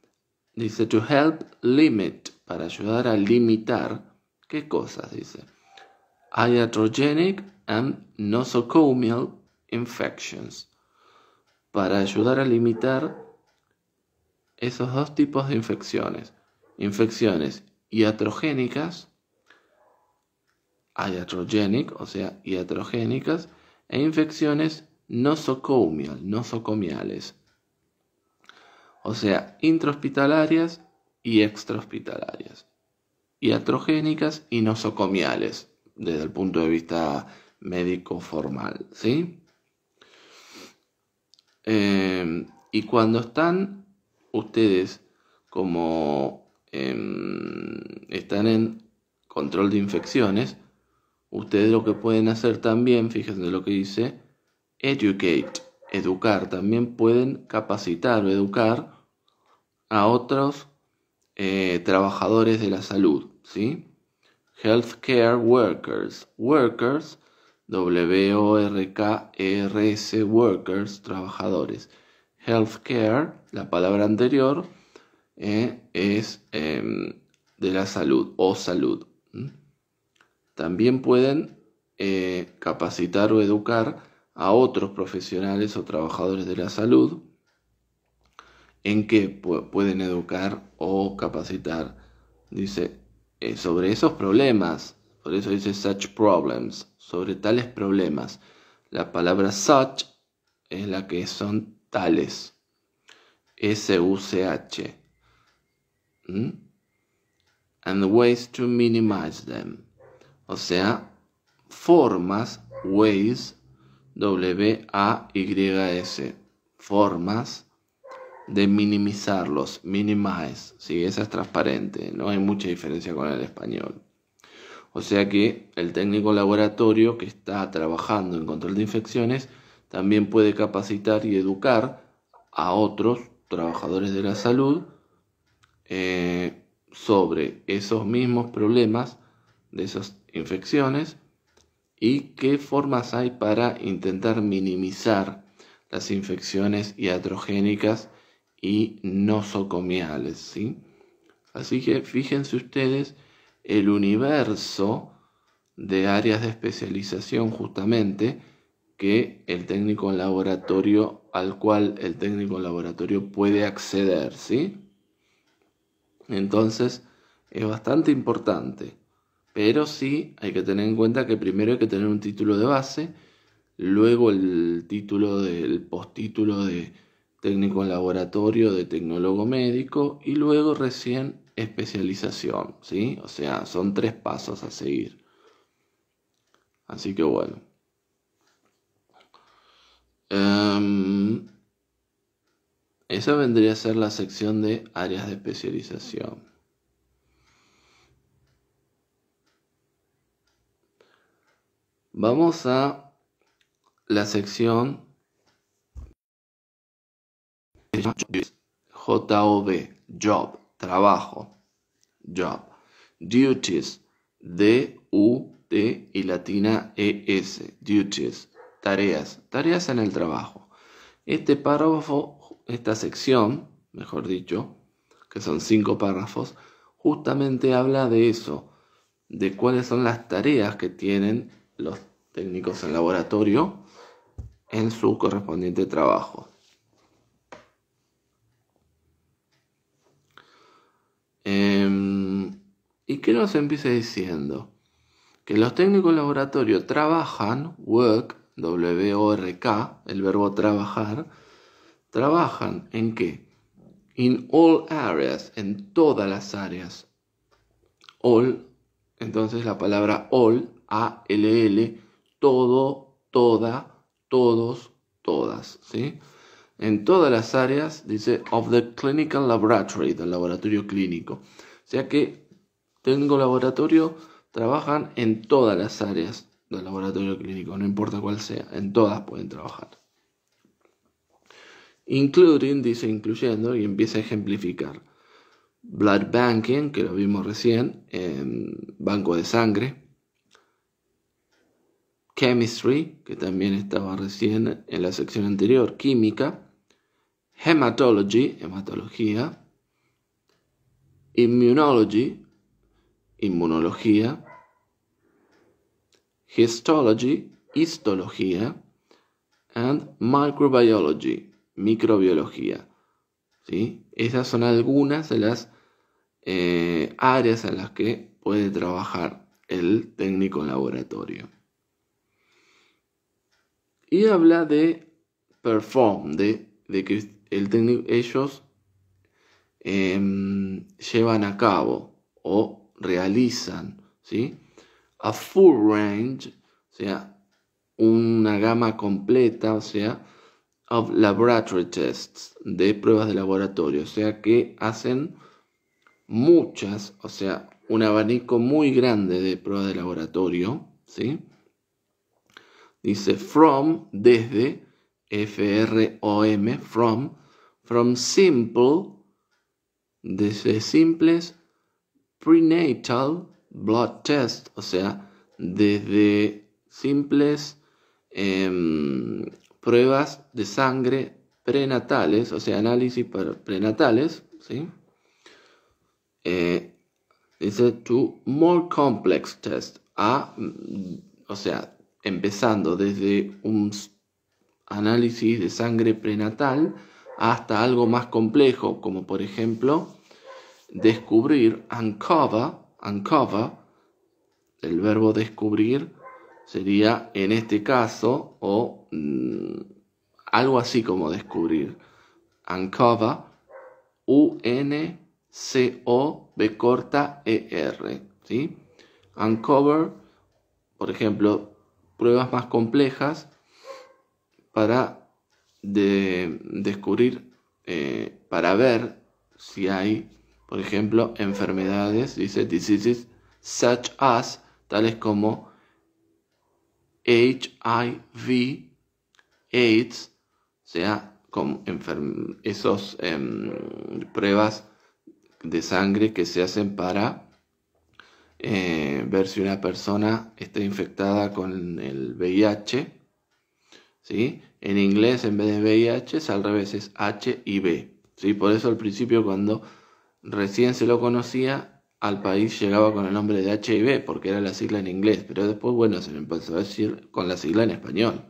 Dice to help limit, para ayudar a limitar. ¿Qué cosas? Dice. Iatrogenic and nosocomial infections. Para ayudar a limitar esos dos tipos de infecciones. Infecciones iatrogénicas, iatrogenic, o sea, iatrogénicas, e infecciones nosocomial, nosocomiales o sea, intrahospitalarias y extrahospitalarias, iatrogénicas y nosocomiales, desde el punto de vista médico formal, ¿sí? Em, y cuando están ustedes como em, están en control de infecciones, ustedes lo que pueden hacer también, fíjense lo que dice, educate educar, también pueden capacitar o educar a otros eh, trabajadores de la salud, ¿sí? Healthcare workers, workers, W-O-R-K-E-R-S, workers, trabajadores. Healthcare, la palabra anterior, eh, es em, de la salud o salud. También pueden eh, capacitar o educar a otros profesionales o trabajadores de la salud en que pueden educar o capacitar, dice, eh, sobre esos problemas, por eso dice such problems, sobre tales problemas. La palabra such es la que son tales, S-U-C-H, h ¿Mm? and ways to minimize them, o sea, formas, ways W-A-Y-S, formas de minimizarlos, minimize, si esa es transparente, no hay mucha diferencia con el español. O sea que el técnico laboratorio que está trabajando en control de infecciones también puede capacitar y educar a otros trabajadores de la salud eh, sobre esos mismos problemas de esas infecciones y qué formas hay para intentar minimizar las infecciones iatrogénicas y nosocomiales. ¿sí? Así que fíjense ustedes el universo de áreas de especialización justamente que el técnico laboratorio al cual el técnico laboratorio puede acceder, ¿sí? Entonces, es bastante importante. Pero sí hay que tener en cuenta que primero hay que tener un título de base, luego el título del postítulo de técnico en laboratorio, de tecnólogo médico y luego recién especialización, ¿sí? O sea, son tres pasos a seguir. Así que bueno. Em, esa vendría a ser la sección de áreas de especialización. Vamos a la sección JOB, job, trabajo, job, duties, D, U, T y latina e-s, duties, tareas, tareas en el trabajo. Este párrafo, esta sección, mejor dicho, que son cinco párrafos, justamente habla de eso, de cuáles son las tareas que tienen los técnicos en laboratorio en su correspondiente trabajo. Em, ¿Y qué nos empieza diciendo? Que los técnicos en laboratorio trabajan, work, W-O-R-K, el verbo trabajar, trabajan en qué? In all areas, en todas las áreas. All, entonces la palabra all a, L, L, todo, toda, todos, todas, ¿sí? En todas las áreas, dice, of the clinical laboratory, del laboratorio clínico. O sea que tengo laboratorio, trabajan en todas las áreas del laboratorio clínico, no importa cuál sea, en todas pueden trabajar. Including, dice incluyendo, y empieza a ejemplificar. Blood banking, que lo vimos recién, en banco de sangre. Chemistry, que también estaba recién en la sección anterior, Química, Hematology, Hematología, Immunology, Inmunología, Histology, Histología, and Microbiology, Microbiología. Esas son algunas de las eh, áreas en las que puede trabajar el técnico laboratorio. Y habla de perform, de, que el ellos em, llevan a cabo o realizan, ¿sí? A full range, o sea, una gama completa, o sea, of laboratory tests, de pruebas de laboratorio, o sea, que hacen muchas, o sea, un abanico muy grande de pruebas de laboratorio, ¿sí? Dice from, desde, F-R-O-M, from, from simple, desde simples, prenatal, blood test, o sea, desde simples em, pruebas de sangre prenatales, o sea, análisis para prenatales, ¿sí? Eh, dice to more complex test, a, o sea, empezando desde un análisis de sangre prenatal hasta algo más complejo, como por ejemplo descubrir, uncover, uncover, el verbo descubrir sería en este caso o mm, algo así como descubrir, uncover, U N C O B corta E R, ¿sí? Uncover, por ejemplo, pruebas más complejas para de descubrir, eh, para ver si hay, por ejemplo, enfermedades, dice diseases such as, tales como HIV, AIDS, o sea, con esos em, pruebas de sangre que se hacen para eh, ver si una persona está infectada con el VIH. ¿sí? En inglés, en vez de VIH, es al revés, es HIV. ¿sí? Por eso al principio, cuando recién se lo conocía, al país llegaba con el nombre de HIV, porque era la sigla en inglés, pero después, bueno, se le empezó a decir con la sigla en español.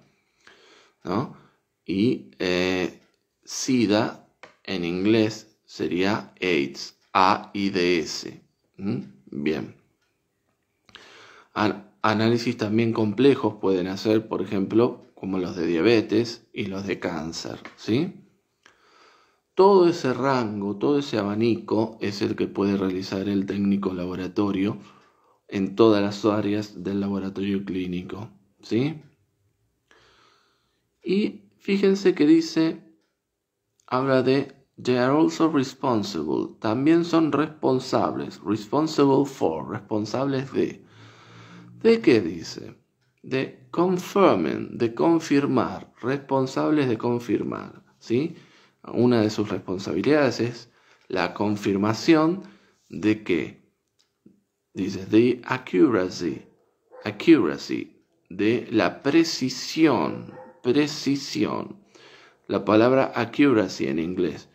Y eh, SIDA en inglés sería AIDS, A-I-D-S. s Bien análisis también complejos pueden hacer, por ejemplo, como los de diabetes y los de cáncer, ¿sí? Todo ese rango, todo ese abanico es el que puede realizar el técnico laboratorio en todas las áreas del laboratorio clínico, ¿sí? Y fíjense que dice, habla de, they are also responsible, también son responsables, responsible for, responsables de. ¿De qué dice? De confirmen, de confirmar, responsables de confirmar, ¿sí? Una de sus responsabilidades es la confirmación de que, dice, de accuracy, accuracy, de la precisión, precisión. La palabra accuracy en inglés,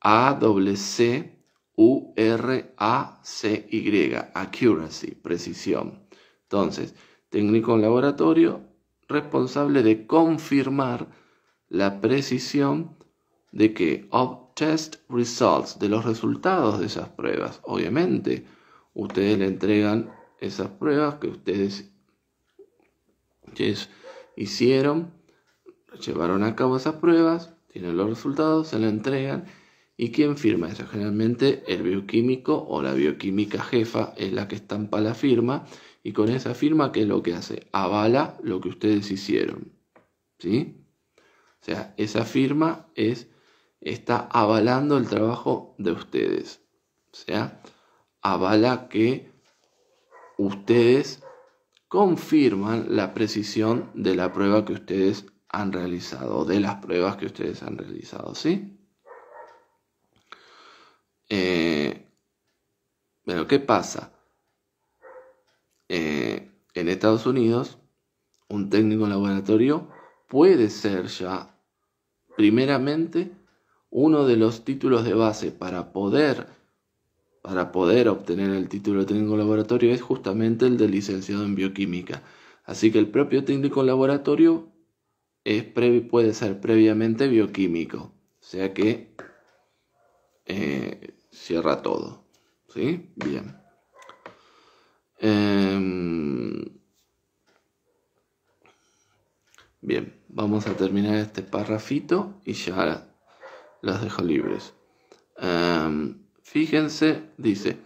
A w C U R A C Y, accuracy, precisión. Entonces, técnico en laboratorio responsable de confirmar la precisión de que of test results, de los resultados de esas pruebas. Obviamente, ustedes le entregan esas pruebas que ustedes hicieron, llevaron a cabo esas pruebas, tienen los resultados, se la entregan. ¿Y quién firma eso? Generalmente el bioquímico o la bioquímica jefa es la que estampa la firma y con esa firma, ¿qué es lo que hace? Avala lo que ustedes hicieron. ¿Sí? O sea, esa firma es, está avalando el trabajo de ustedes. O sea, avala que ustedes confirman la precisión de la prueba que ustedes han realizado, de las pruebas que ustedes han realizado, ¿sí? Eh, pero ¿qué pasa? Eh, en Estados Unidos, un técnico laboratorio puede ser ya, primeramente, uno de los títulos de base para poder, para poder obtener el título de técnico laboratorio es justamente el de licenciado en bioquímica. Así que el propio técnico laboratorio es puede ser previamente bioquímico. O sea que eh, cierra todo. ¿Sí? Bien. Em, bien, vamos a terminar este párrafito y ya los dejo libres. Em, fíjense, dice,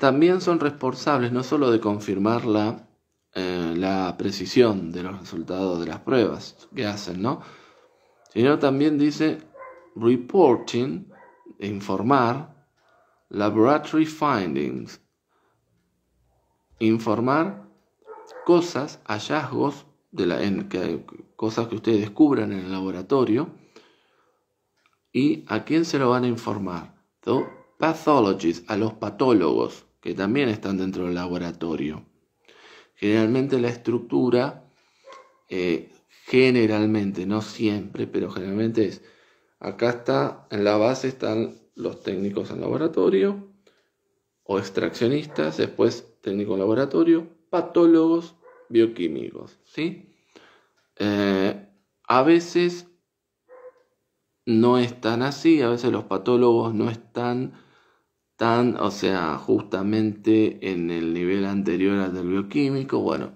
también son responsables no solo de confirmar la, eh, la precisión de los resultados de las pruebas que hacen, ¿no? Sino también dice reporting, informar, laboratory findings, informar cosas, hallazgos, de la, cosas que ustedes descubran en el laboratorio, y a quién se lo van a informar. Pathologists, a los patólogos, que también están dentro del laboratorio. Generalmente la estructura, eh, generalmente, no siempre, pero generalmente es, acá está, en la base están los técnicos en laboratorio o extraccionistas, después técnico laboratorio, patólogos, bioquímicos, ¿sí? Eh, a veces no están así, a veces los patólogos no están tan, o sea, justamente en el nivel anterior al del bioquímico, bueno,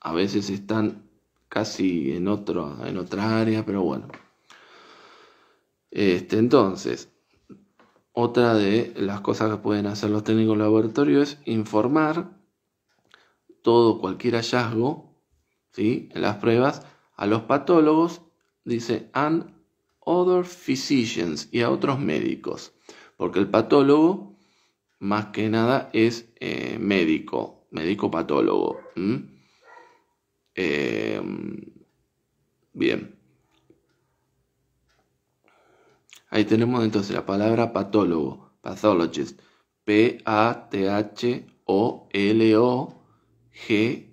a veces están casi en, otro, en otra área, pero bueno. Este, entonces, otra de las cosas que pueden hacer los técnicos de laboratorio es informar todo, cualquier hallazgo ¿sí? en las pruebas a los patólogos, dice, and other physicians y a otros médicos. Porque el patólogo, más que nada, es eh, médico, médico patólogo. Eh, bien. Ahí tenemos entonces la palabra patólogo, pathologist, P-A-T-H-O-L-O-G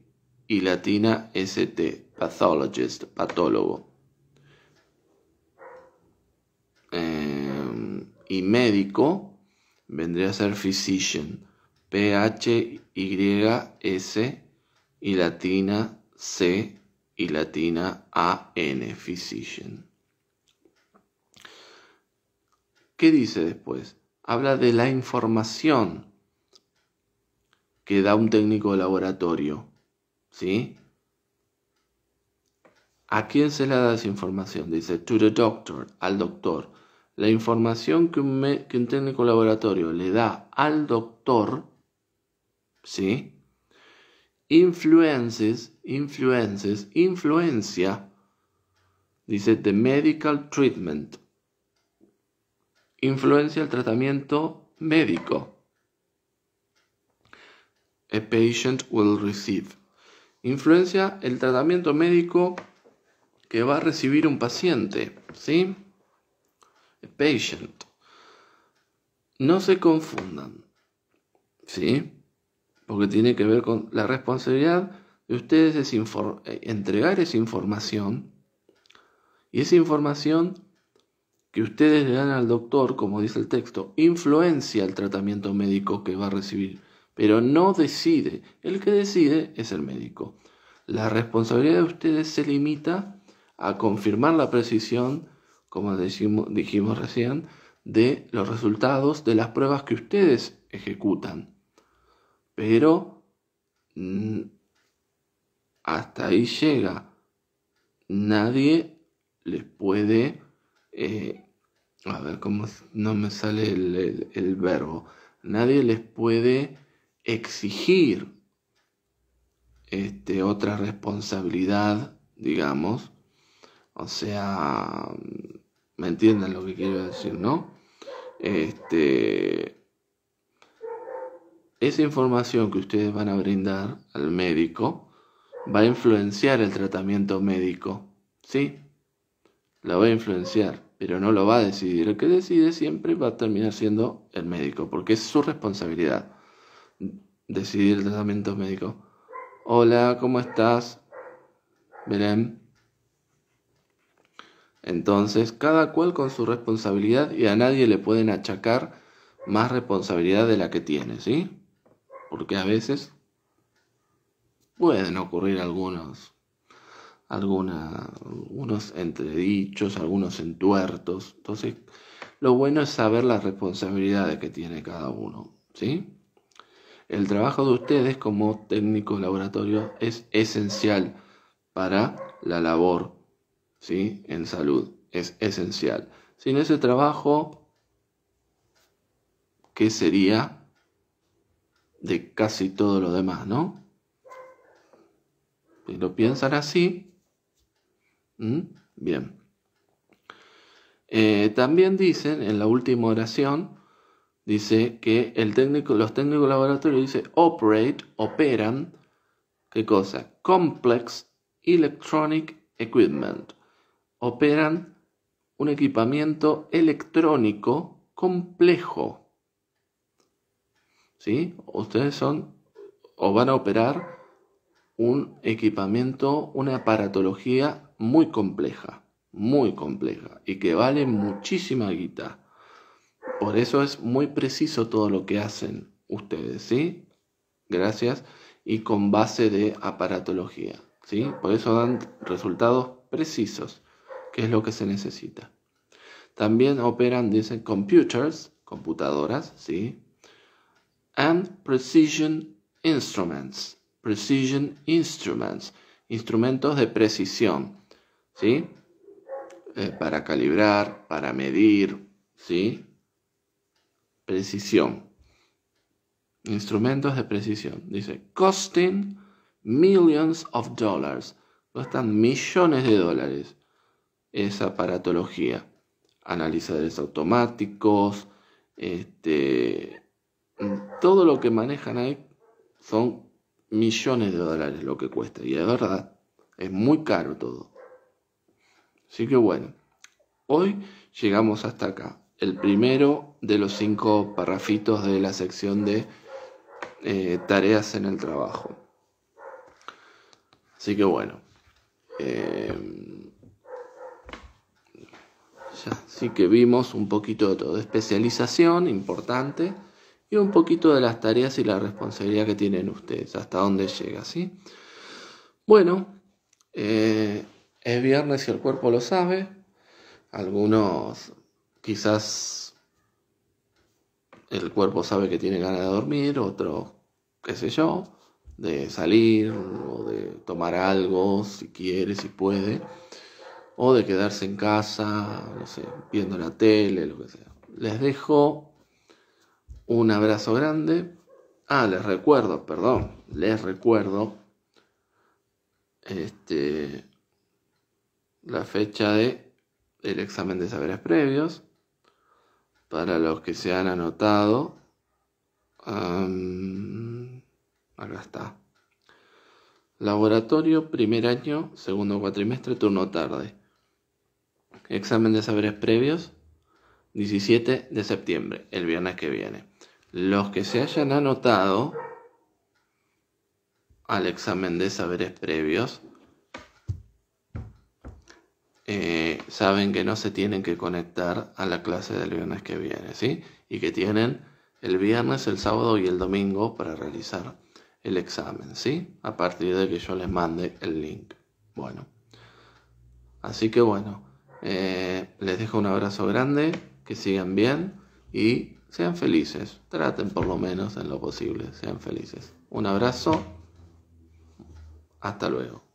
y latina S-T, pathologist, patólogo. Eh, y médico vendría a ser physician, P-H-Y-S y latina C y latina A-N, physician. ¿Qué dice después? Habla de la información que da un técnico de laboratorio. ¿Sí? ¿A quién se le da esa información? Dice, to the doctor, al doctor. La información que un, técnico de laboratorio le da al doctor, ¿sí? Influences, influences, influencia, dice, the medical treatment influencia el tratamiento médico. A patient will receive. Influencia el tratamiento médico que va a recibir un paciente, ¿sí? A patient. No se confundan, ¿sí? Porque tiene que ver con la responsabilidad de ustedes es eh, entregar esa información y esa información que ustedes le dan al doctor, como dice el texto, influencia el tratamiento médico que va a recibir, pero no decide. El que decide es el médico. La responsabilidad de ustedes se limita a confirmar la precisión, como dijimos, recién, de los resultados de las pruebas que ustedes ejecutan. Pero hasta ahí llega. Nadie les puede eh, a ver cómo no me sale el, verbo, nadie les puede exigir este, otra responsabilidad, digamos. O sea, me entienden lo que quiero decir, ¿no? Este, esa información que ustedes van a brindar al médico va a influenciar el tratamiento médico, ¿sí? La va a influenciar pero no lo va a decidir. El que decide siempre va a terminar siendo el médico, porque es su responsabilidad decidir el tratamiento médico. Hola, ¿cómo estás? Belén. Entonces, cada cual con su responsabilidad y a nadie le pueden achacar más responsabilidad de la que tiene, ¿sí? Porque a veces pueden ocurrir algunos alguna, algunos entredichos, algunos entuertos. Entonces, lo bueno es saber las responsabilidades que tiene cada uno, ¿sí? El trabajo de ustedes como técnicos laboratorios es esencial para la labor, ¿sí? En salud, es esencial. Sin ese trabajo, ¿qué sería de casi todo lo demás, no? Si lo piensan así, ¿Mm? Bien. Eh, también dicen en la última oración, dice que el técnico, los técnicos laboratorios dice operate, operan, ¿qué cosa? Complex Electronic Equipment. Operan un equipamiento electrónico complejo. ¿Sí? Ustedes son o van a operar un equipamiento, una aparatología muy compleja, muy compleja y que vale muchísima guita. Por eso es muy preciso todo lo que hacen ustedes, ¿sí? Gracias. Y con base de aparatología, ¿sí? Por eso dan resultados precisos, que es lo que se necesita. También operan, dicen, computers, computadoras, ¿sí? And precision instruments, precision instruments, instrumentos de precisión. ¿sí? Eh, para calibrar, para medir, ¿sí? Precisión. Instrumentos de precisión. Dice, costing millions of dollars. Cuestan millones de dólares esa aparatología. Analizadores automáticos, este, mm, todo lo que manejan ahí son millones de dólares lo que cuesta. Y es verdad, es muy caro todo. Así que bueno, hoy llegamos hasta acá, el primero de los cinco parrafitos de la sección de eh, tareas en el trabajo. Así que bueno. Em, ya, así que vimos un poquito de todo. especialización, importante. Y un poquito de las tareas y la responsabilidad que tienen ustedes. Hasta dónde llega, ¿sí? Bueno. Eh, es viernes y el cuerpo lo sabe. Algunos quizás el cuerpo sabe que tiene ganas de dormir, otros qué sé yo, de salir o de tomar algo si quiere, si puede, o de quedarse en casa, no sé, viendo la tele, lo que sea. Les dejo un abrazo grande. Ah, les recuerdo, perdón, les recuerdo. Este, la fecha de el examen de saberes previos para los que se han anotado. acá está. Laboratorio, primer año, segundo cuatrimestre, turno tarde. Examen de saberes previos, 17 de septiembre, el viernes que viene. Los que se hayan anotado al examen de saberes previos eh, saben que no se tienen que conectar a la clase del viernes que viene, ¿sí? Y que tienen el viernes, el sábado y el domingo para realizar el examen, ¿sí? A partir de que yo les mande el link. Bueno. Así que bueno, eh, les dejo un abrazo grande, que sigan bien y sean felices. Traten por lo menos en lo posible, sean felices. Un abrazo. Hasta luego.